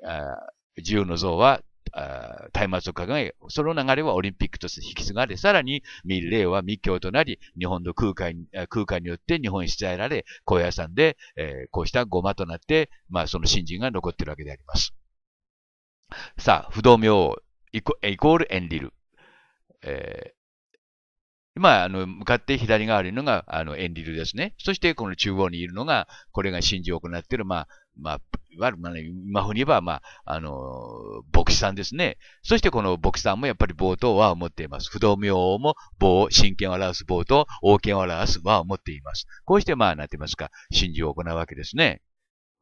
自由の像はあ松と考え、その流れはオリンピックとして引き継がれ、さらにレ令は密教となり、日本の空間空間によって日本に伝えられ、高野山で、えー、こうしたごまとなって、まあ、その信心が残っているわけであります。さあ、不動明王イコールエンリル。えー、今、あの、向かって左側にいるのが、あの、エンリルですね。そして、この中央にいるのが、これが信心を行っている、まあ、まあ、いわゆる、まあ、ね、今風に言えば、まあ、あの、牧師さんですね。そしてこの牧師さんもやっぱり冒頭和を持っています。不動明王も棒、真剣を表す冒頭、王権を表す和を持っています。こうして、まあ、なっていますか、真珠を行うわけですね。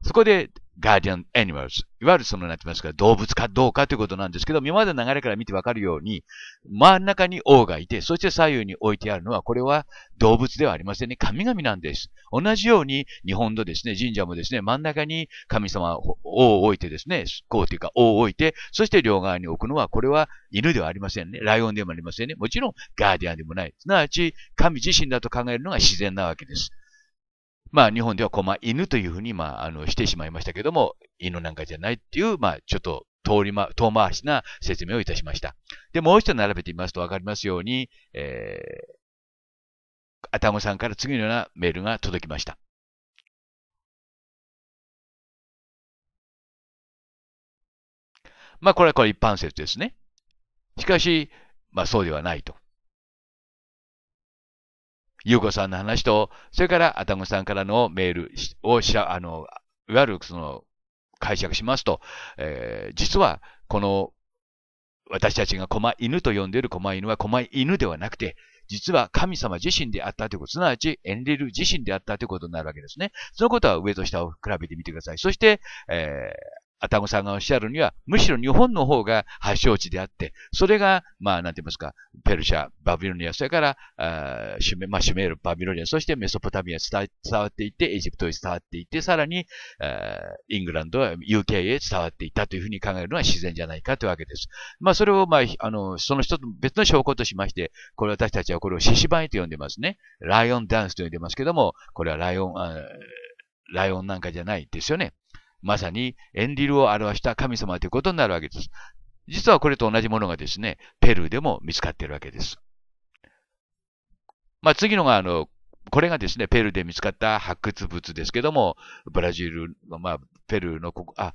そこで、ガーディアン・アニマルズ。いわゆるその、なってますから、動物かどうかということなんですけど、今までの流れから見てわかるように、真ん中に王がいて、そして左右に置いてあるのは、これは動物ではありませんね。神々なんです。同じように、日本のですね、神社もですね、真ん中に神様、王を置いてですね、こうというか、王を置いて、そして両側に置くのは、これは犬ではありませんね。ライオンでもありませんね。もちろん、ガーディアンでもない。すなわち、神自身だと考えるのが自然なわけです。まあ、日本では駒犬というふうに、まあ、あの、してしまいましたけども、犬なんかじゃないっていう、まあ、ちょっと通りま、遠回しな説明をいたしました。で、もう一度並べてみますとわかりますように、えー、アタムさんから次のようなメールが届きました。まあ、これはこれ一般説ですね。しかし、まあ、そうではないと。優子さんの話と、それからあたごさんからのメールをしゃ、あの、いわゆるその、解釈しますと、えー、実は、この、私たちが狛犬と呼んでいる狛犬は狛犬ではなくて、実は神様自身であったということ、すなわちエンリル自身であったということになるわけですね。そのことは上と下を比べてみてください。そして、えー、アタゴさんがおっしゃるには、むしろ日本の方が発祥地であって、それが、まあ、なんて言いますか、ペルシャ、バビロニア、それから、あシュメまあ、シュメール、バビロニア、そしてメソポタミア伝わっていって、エジプトへ伝わっていって、さらに、イングランド、UK へ伝わっていったというふうに考えるのは自然じゃないかというわけです。まあ、それを、まあ、あの、その一つ、別の証拠としまして、これ私たちはこれを獅子舞と呼んでますね。ライオンダンスと呼んでますけども、これはライオン、ライオンなんかじゃないですよね。まさにエンリルを表した神様ということになるわけです。実はこれと同じものがですね、ペルーでも見つかっているわけです。まあ、次のが、あの、これがですね、ペルーで見つかった発掘物ですけども、ブラジル、まあ、ペルーのここ、あ、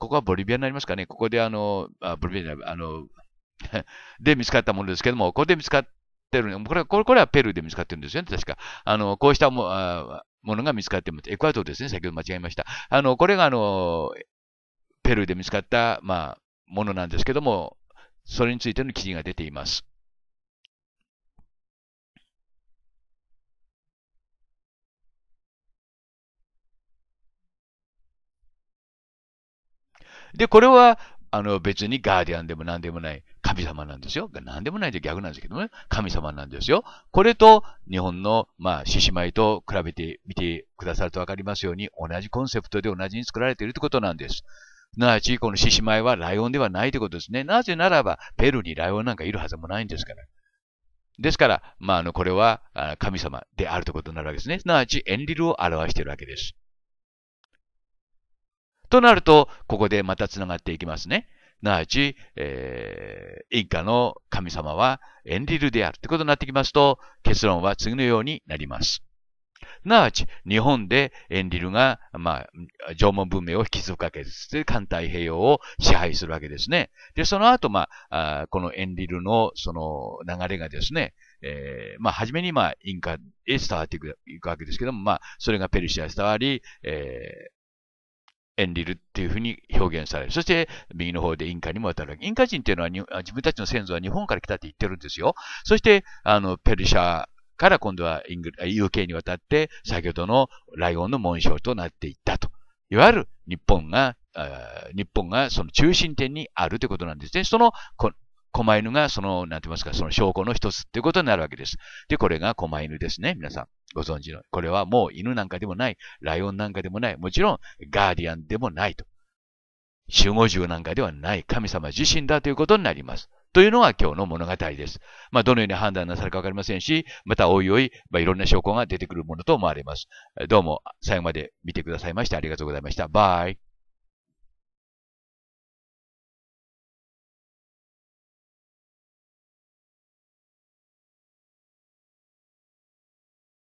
ここはボリビアになりますかね。ここであの、あボリビアあの、で見つかったものですけども、ここで見つかってる、これこれこれはペルーで見つかってるんですよね、確か。あの、こうしたも、あものが見つかっています。エクアドルですね。先ほど間違えました。あの、これがあの、ペルーで見つかった、まあ、ものなんですけども、それについての記事が出ています。で、これは、あの、別にガーディアンでも何でもない。神様なんですよ。何でもないと逆なんですけどね、神様なんですよ。これと日本の、まあ、獅子舞と比べてみてくださるとわかりますように、同じコンセプトで同じに作られているということなんです。すなわち、この獅子舞はライオンではないということですね。なぜならば、ペルーにライオンなんかいるはずもないんですから。ですから、まあ、あの、これは神様であるということになるわけですね。すなわち、エンリルを表しているわけです。となると、ここでまた繋がっていきますね。なわち、えー、インカの神様はエンリルであるってことになってきますと、結論は次のようになります。なわち、日本でエンリルが、まあ、縄文文明を引き継ぐわけです。で、環太平洋を支配するわけですね。で、その後、まあ、あこのエンリルの、その流れがですね、えー、まあ、初めに、まあ、インカへ伝わっていくわけですけども、まあ、それがペルシアへ伝わり、えー、ンリルっていうふうに表現される。そして、右の方でインカにも渡る。インカ人っていうのは自分たちの先祖は日本から来たって言ってるんですよ。そして、あの、ペルシャから今度はイング UK に渡って、先ほどのライオンの紋章となっていったと。いわゆる日本が、日本がその中心点にあるということなんですね。その、狛犬がその、なんて言いますか、その証拠の一つっていうことになるわけです。で、これが狛犬ですね、皆さん。ご存知の。これはもう犬なんかでもない、ライオンなんかでもない、もちろんガーディアンでもないと。守護獣なんかではない神様自身だということになります。というのが今日の物語です。まあ、どのように判断なさるかわかりませんし、またおいおい、まあ、いろんな証拠が出てくるものと思われます。どうも最後まで見てくださいましてありがとうございました。バイ。